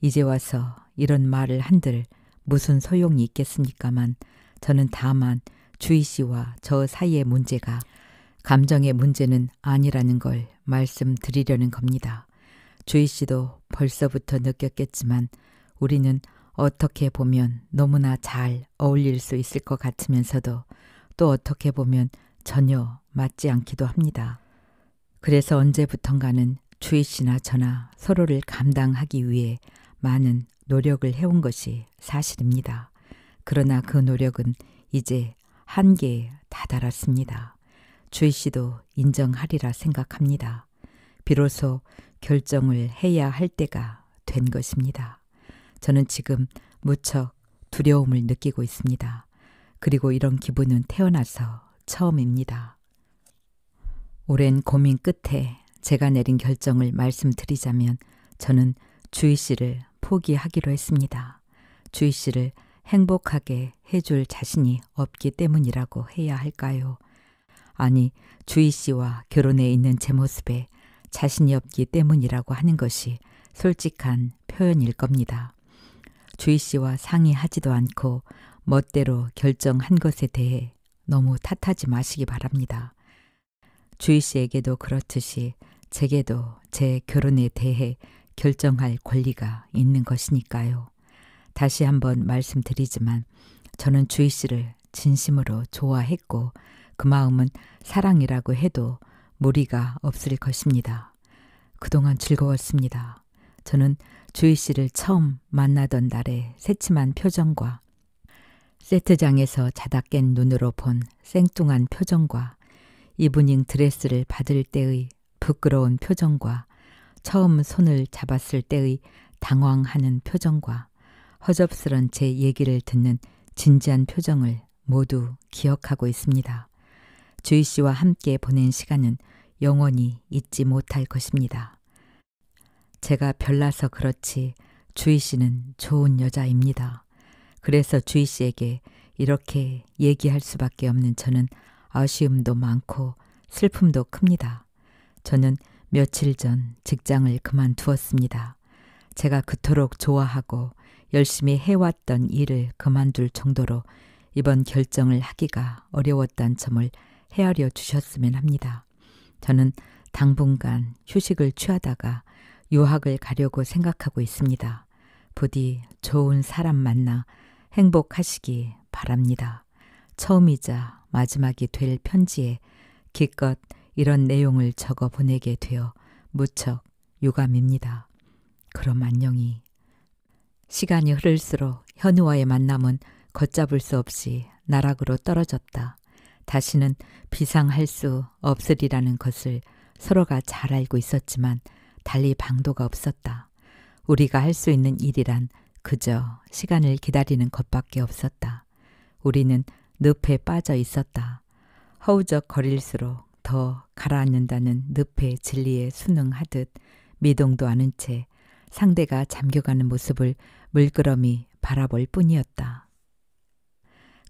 이제 와서 이런 말을 한들 무슨 소용이 있겠습니까만 저는 다만 주희 씨와 저 사이의 문제가 감정의 문제는 아니라는 걸 말씀드리려는 겁니다. 주희 씨도 벌써부터 느꼈겠지만 우리는 어떻게 보면 너무나 잘 어울릴 수 있을 것 같으면서도 또 어떻게 보면 전혀 맞지 않기도 합니다. 그래서 언제부턴가는 주희 씨나 저나 서로를 감당하기 위해 많은 노력을 해온 것이 사실입니다. 그러나 그 노력은 이제 한계에 다다랐습니다. 주희 씨도 인정하리라 생각합니다. 비로소 결정을 해야 할 때가 된 것입니다. 저는 지금 무척 두려움을 느끼고 있습니다. 그리고 이런 기분은 태어나서 처음입니다. 오랜 고민 끝에 제가 내린 결정을 말씀드리자면 저는 주희 씨를 포기하기로 했습니다. 주희 씨를 행복하게 해줄 자신이 없기 때문이라고 해야 할까요? 아니, 주희 씨와 결혼해 있는 제 모습에 자신이 없기 때문이라고 하는 것이 솔직한 표현일 겁니다. 주희 씨와 상의하지도 않고 멋대로 결정한 것에 대해 너무 탓하지 마시기 바랍니다. 주희 씨에게도 그렇듯이 제게도 제 결혼에 대해 결정할 권리가 있는 것이니까요. 다시 한번 말씀드리지만 저는 주희 씨를 진심으로 좋아했고 그 마음은 사랑이라고 해도 무리가 없을 것입니다. 그동안 즐거웠습니다. 저는 주희 씨를 처음 만나던 날의 새침한 표정과 세트장에서 자다 깬 눈으로 본 생뚱한 표정과 이브닝 드레스를 받을 때의 부끄러운 표정과 처음 손을 잡았을 때의 당황하는 표정과 허접스런 제 얘기를 듣는 진지한 표정을 모두 기억하고 있습니다. 주희 씨와 함께 보낸 시간은 영원히 잊지 못할 것입니다. 제가 별나서 그렇지 주희 씨는 좋은 여자입니다. 그래서 주희 씨에게 이렇게 얘기할 수밖에 없는 저는 아쉬움도 많고 슬픔도 큽니다. 저는 며칠 전 직장을 그만두었습니다. 제가 그토록 좋아하고 열심히 해왔던 일을 그만둘 정도로 이번 결정을 하기가 어려웠던 점을 헤아려 주셨으면 합니다. 저는 당분간 휴식을 취하다가 유학을 가려고 생각하고 있습니다. 부디 좋은 사람 만나 행복하시기 바랍니다. 처음이자 마지막이 될 편지에 기껏 이런 내용을 적어 보내게 되어 무척 유감입니다. 그럼 안녕히. 시간이 흐를수록 현우와의 만남은 걷잡을 수 없이 나락으로 떨어졌다. 다시는 비상할 수 없으리라는 것을 서로가 잘 알고 있었지만 달리 방도가 없었다. 우리가 할 수 있는 일이란 그저 시간을 기다리는 것밖에 없었다. 우리는 늪에 빠져 있었다. 허우적 거릴수록 더 가라앉는다는 늪의 진리에 순응하듯 미동도 않은 채 상대가 잠겨가는 모습을 물끄러미 바라볼 뿐이었다.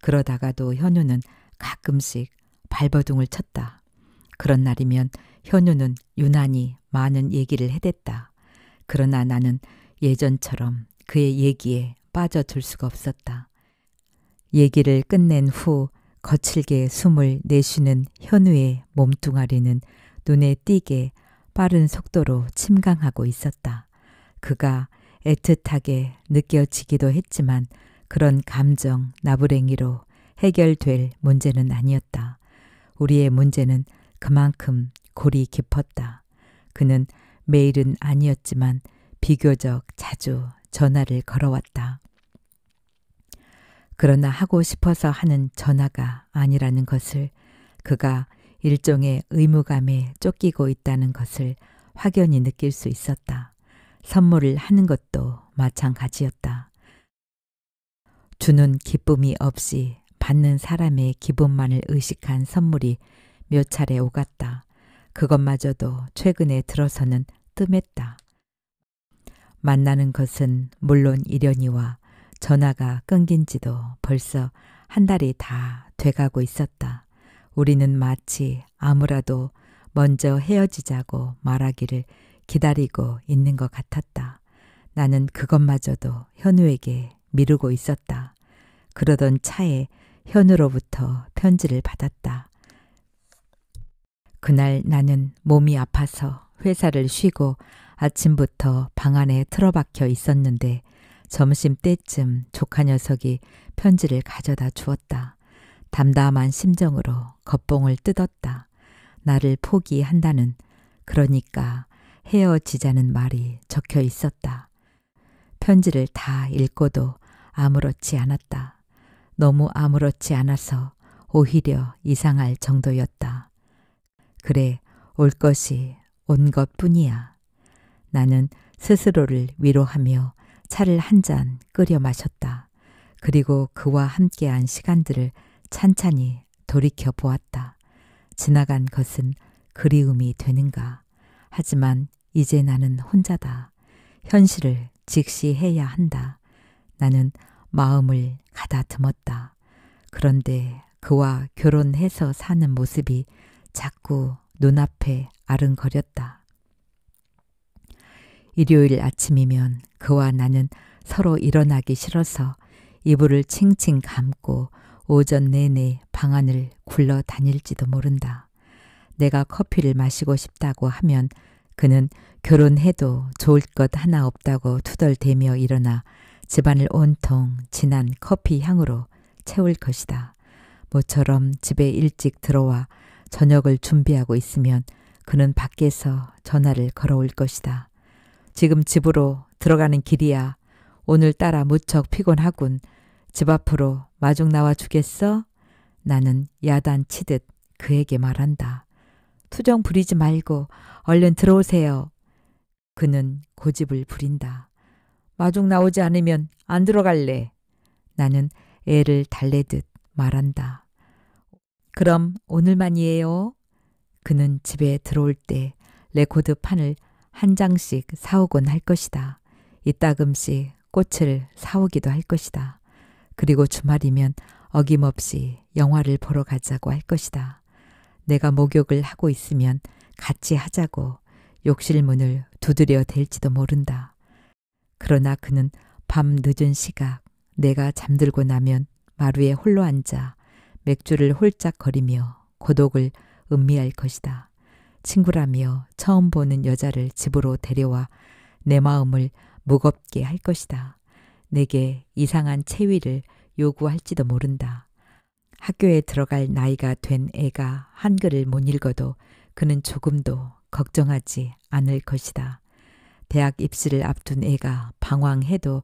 그러다가도 현우는 가끔씩 발버둥을 쳤다. 그런 날이면 현우는 유난히 많은 얘기를 해댔다. 그러나 나는 예전처럼 그의 얘기에 빠져들 수가 없었다. 얘기를 끝낸 후 거칠게 숨을 내쉬는 현우의 몸뚱아리는 눈에 띄게 빠른 속도로 침강하고 있었다. 그가 애틋하게 느껴지기도 했지만 그런 감정 나부랭이로 해결될 문제는 아니었다. 우리의 문제는 그만큼 골이 깊었다. 그는 매일은 아니었지만 비교적 자주 전화를 걸어왔다. 그러나 하고 싶어서 하는 전화가 아니라는 것을 그가 일종의 의무감에 쫓기고 있다는 것을 확연히 느낄 수 있었다. 선물을 하는 것도 마찬가지였다. 주는 기쁨이 없이 받는 사람의 기분만을 의식한 선물이 몇 차례 오갔다. 그것마저도 최근에 들어서는 뜸했다. 만나는 것은 물론 일연이와 전화가 끊긴 지도 벌써 한 달이 다 돼가고 있었다. 우리는 마치 아무라도 먼저 헤어지자고 말하기를 기다리고 있는 것 같았다. 나는 그것마저도 현우에게 미루고 있었다. 그러던 차에 현우로부터 편지를 받았다. 그날 나는 몸이 아파서 회사를 쉬고 아침부터 방 안에 틀어박혀 있었는데 점심 때쯤 조카 녀석이 편지를 가져다 주었다. 담담한 심정으로 겉봉을 뜯었다. 나를 포기한다는 그러니까 헤어지자는 말이 적혀 있었다. 편지를 다 읽고도 아무렇지 않았다. 너무 아무렇지 않아서 오히려 이상할 정도였다. 그래, 올 것이 온 것뿐이야. 나는 스스로를 위로하며 차를 한 잔 끓여 마셨다. 그리고 그와 함께한 시간들을 찬찬히 돌이켜 보았다. 지나간 것은 그리움이 되는가. 하지만 이제 나는 혼자다. 현실을 직시해야 한다. 나는 마음을 가다듬었다. 그런데 그와 결혼해서 사는 모습이 자꾸 눈앞에 아른거렸다. 일요일 아침이면 그와 나는 서로 일어나기 싫어서 이불을 칭칭 감고 오전 내내 방 안을 굴러 다닐지도 모른다. 내가 커피를 마시고 싶다고 하면 그는 결혼해도 좋을 것 하나 없다고 투덜대며 일어나 집안을 온통 진한 커피 향으로 채울 것이다. 모처럼 집에 일찍 들어와 저녁을 준비하고 있으면 그는 밖에서 전화를 걸어올 것이다. 지금 집으로 들어가는 길이야. 오늘따라 무척 피곤하군. 집 앞으로 마중 나와 주겠어? 나는 야단치듯 그에게 말한다. 투정 부리지 말고 얼른 들어오세요. 그는 고집을 부린다. 마중 나오지 않으면 안 들어갈래. 나는 애를 달래듯 말한다. 그럼 오늘만이에요. 그는 집에 들어올 때 레코드 판을 한 장씩 사오곤 할 것이다. 이따금씩 꽃을 사오기도 할 것이다. 그리고 주말이면 어김없이 영화를 보러 가자고 할 것이다. 내가 목욕을 하고 있으면 같이 하자고 욕실 문을 두드려 댈지도 모른다. 그러나 그는 밤 늦은 시각, 내가 잠들고 나면 마루에 홀로 앉아 맥주를 홀짝거리며 고독을 음미할 것이다. 친구라며 처음 보는 여자를 집으로 데려와 내 마음을 무겁게 할 것이다. 내게 이상한 체위를 요구할지도 모른다. 학교에 들어갈 나이가 된 애가 한글을 못 읽어도 그는 조금도 걱정하지 않을 것이다. 대학 입시를 앞둔 애가 방황해도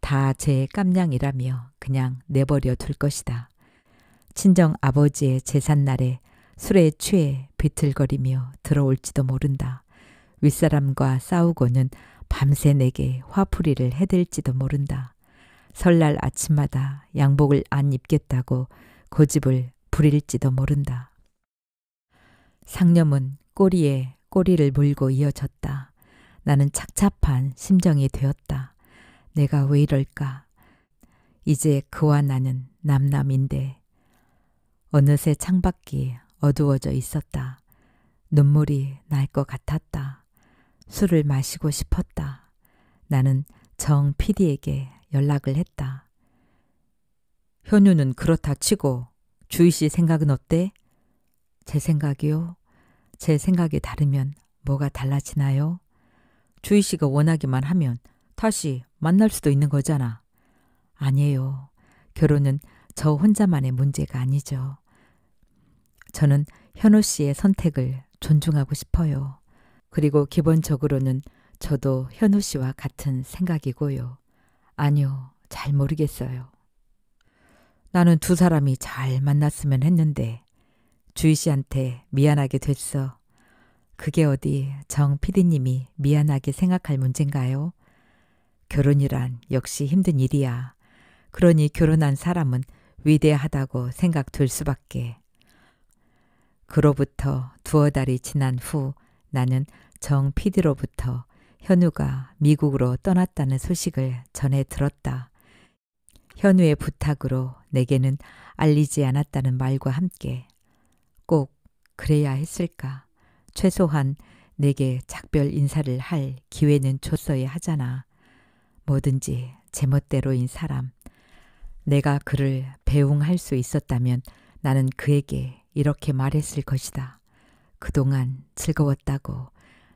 다 제 깜냥이라며 그냥 내버려 둘 것이다. 친정 아버지의 제삿날에 술에 취해 비틀거리며 들어올지도 모른다. 윗사람과 싸우고는 밤새 내게 화풀이를 해댈지도 모른다. 설날 아침마다 양복을 안 입겠다고 고집을 부릴지도 모른다. 상념은 꼬리에 꼬리를 물고 이어졌다. 나는 착잡한 심정이 되었다. 내가 왜 이럴까? 이제 그와 나는 남남인데 어느새 창밖이 어두워져 있었다. 눈물이 날 것 같았다. 술을 마시고 싶었다. 나는 정 PD에게 연락을 했다. 현우는 그렇다 치고 주희 씨 생각은 어때? 제 생각이요? 제 생각이 다르면 뭐가 달라지나요? 주희 씨가 원하기만 하면 다시 만날 수도 있는 거잖아. 아니에요. 결혼은 저 혼자만의 문제가 아니죠. 저는 현우 씨의 선택을 존중하고 싶어요. 그리고 기본적으로는 저도 현우 씨와 같은 생각이고요. 아니요, 잘 모르겠어요. 나는 두 사람이 잘 만났으면 했는데, 주희 씨한테 미안하게 됐어. 그게 어디 정 피디님이 미안하게 생각할 문젠가요? 결혼이란 역시 힘든 일이야. 그러니 결혼한 사람은 위대하다고 생각될 수밖에. 그로부터 두어 달이 지난 후 나는 정 PD로부터 현우가 미국으로 떠났다는 소식을 전해 들었다. 현우의 부탁으로 내게는 알리지 않았다는 말과 함께 꼭 그래야 했을까? 최소한 내게 작별 인사를 할 기회는 줬어야 하잖아. 뭐든지 제멋대로인 사람, 내가 그를 배웅할 수 있었다면 나는 그에게 이렇게 말했을 것이다. 그동안 즐거웠다고,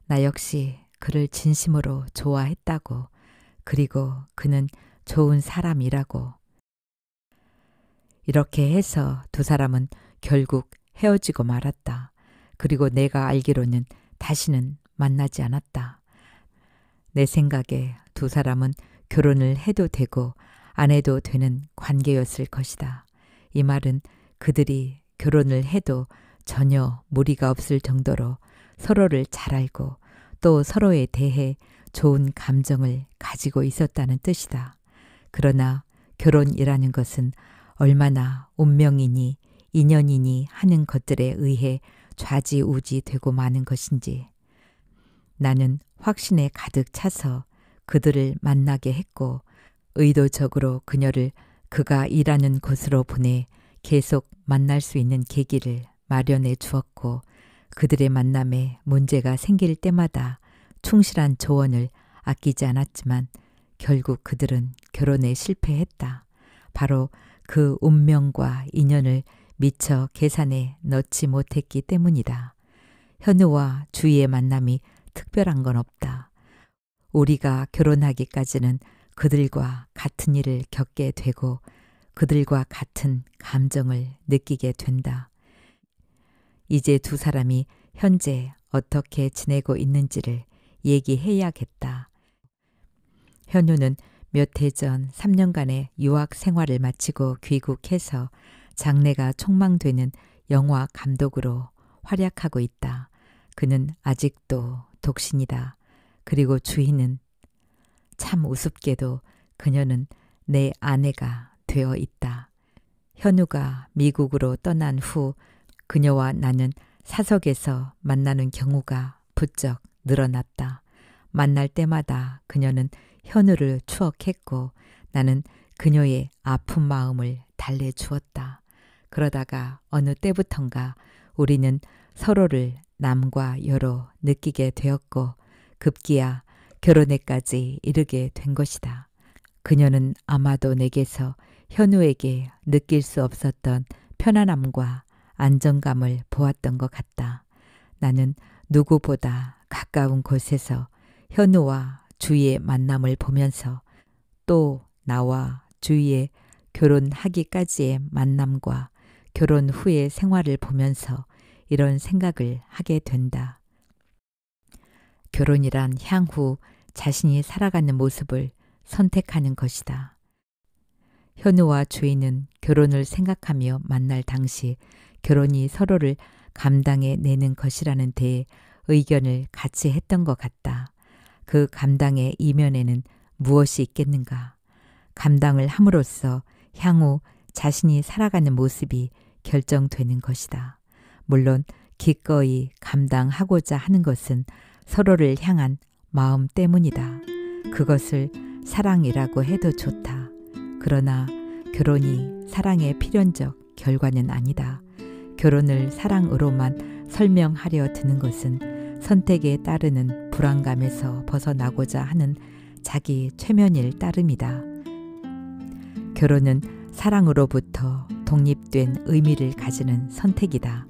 나 역시 그를 진심으로 좋아했다고, 그리고 그는 좋은 사람이라고. 이렇게 해서 두 사람은 결국 헤어지고 말았다. 그리고 내가 알기로는 다시는 만나지 않았다. 내 생각에 두 사람은 결혼을 해도 되고 안해도 되는 관계였을 것이다. 이 말은 그들이 결혼을 해도 전혀 무리가 없을 정도로 서로를 잘 알고 또 서로에 대해 좋은 감정을 가지고 있었다는 뜻이다. 그러나 결혼이라는 것은 얼마나 운명이니 인연이니 하는 것들에 의해 좌지우지 되고 마는 것인지 나는 확신에 가득 차서 그들을 만나게 했고 의도적으로 그녀를 그가 일하는 곳으로 보내 계속 만날 수 있는 계기를 마련해 주었고 그들의 만남에 문제가 생길 때마다 충실한 조언을 아끼지 않았지만 결국 그들은 결혼에 실패했다. 바로 그 운명과 인연을 미처 계산에 넣지 못했기 때문이다. 현우와 주희의 만남이 특별한 건 없다. 우리가 결혼하기까지는 그들과 같은 일을 겪게 되고 그들과 같은 감정을 느끼게 된다. 이제 두 사람이 현재 어떻게 지내고 있는지를 얘기해야겠다. 현우는 몇 해 전 3년간의 유학 생활을 마치고 귀국해서 장래가 촉망되는 영화 감독으로 활약하고 있다. 그는 아직도 독신이다. 그리고 주인은 참 우습게도 그녀는 내 아내가 되어 있다. 현우가 미국으로 떠난 후 그녀와 나는 사석에서 만나는 경우가 부쩍 늘어났다. 만날 때마다 그녀는 현우를 추억했고 나는 그녀의 아픈 마음을 달래주었다. 그러다가 어느 때부턴가 우리는 서로를 남과 여로 느끼게 되었고 급기야 결혼에까지 이르게 된 것이다. 그녀는 아마도 내게서 현우에게 느낄 수 없었던 편안함과 안정감을 보았던 것 같다. 나는 누구보다 가까운 곳에서 현우와 주희의 만남을 보면서 또 나와 주희의 결혼하기까지의 만남과 결혼 후의 생활을 보면서 이런 생각을 하게 된다. 결혼이란 향후 자신이 살아가는 모습을 선택하는 것이다. 현우와 주인은 결혼을 생각하며 만날 당시 결혼이 서로를 감당해 내는 것이라는 데에 의견을 같이 했던 것 같다. 그 감당의 이면에는 무엇이 있겠는가? 감당을 함으로써 향후 자신이 살아가는 모습이 결정되는 것이다. 물론 기꺼이 감당하고자 하는 것은 서로를 향한 마음 때문이다. 그것을 사랑이라고 해도 좋다. 그러나 결혼이 사랑의 필연적 결과는 아니다. 결혼을 사랑으로만 설명하려 드는 것은 선택에 따르는 불안감에서 벗어나고자 하는 자기 최면일 따름이다. 결혼은 사랑으로부터 독립된 의미를 가지는 선택이다.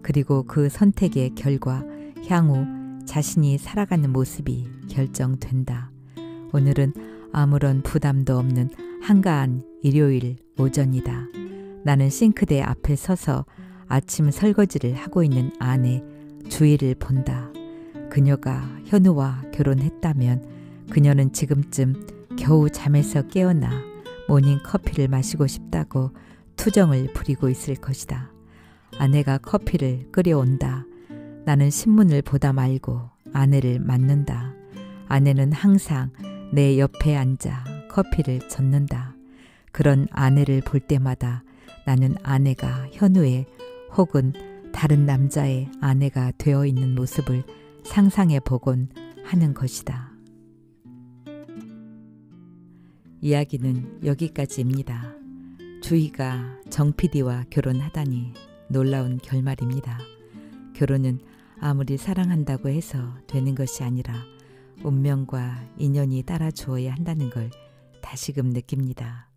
그리고 그 선택의 결과 향후 자신이 살아가는 모습이 결정된다. 오늘은 아무런 부담도 없는 한가한 일요일 오전이다. 나는 싱크대 앞에 서서 아침 설거지를 하고 있는 아내 주희를 본다. 그녀가 현우와 결혼했다면 그녀는 지금쯤 겨우 잠에서 깨어나 모닝 커피를 마시고 싶다고 투정을 부리고 있을 것이다. 아내가 커피를 끓여온다. 나는 신문을 보다 말고 아내를 맞는다. 아내는 항상 내 옆에 앉아 커피를 젓는다. 그런 아내를 볼 때마다 나는 아내가 현우의 혹은 다른 남자의 아내가 되어 있는 모습을 상상해 보곤 하는 것이다. 이야기는 여기까지입니다. 주희가 정 PD와 결혼하다니 놀라운 결말입니다. 결혼은 아무리 사랑한다고 해서 되는 것이 아니라 운명과 인연이 따라 주어야 한다는 걸 다시금 느낍니다.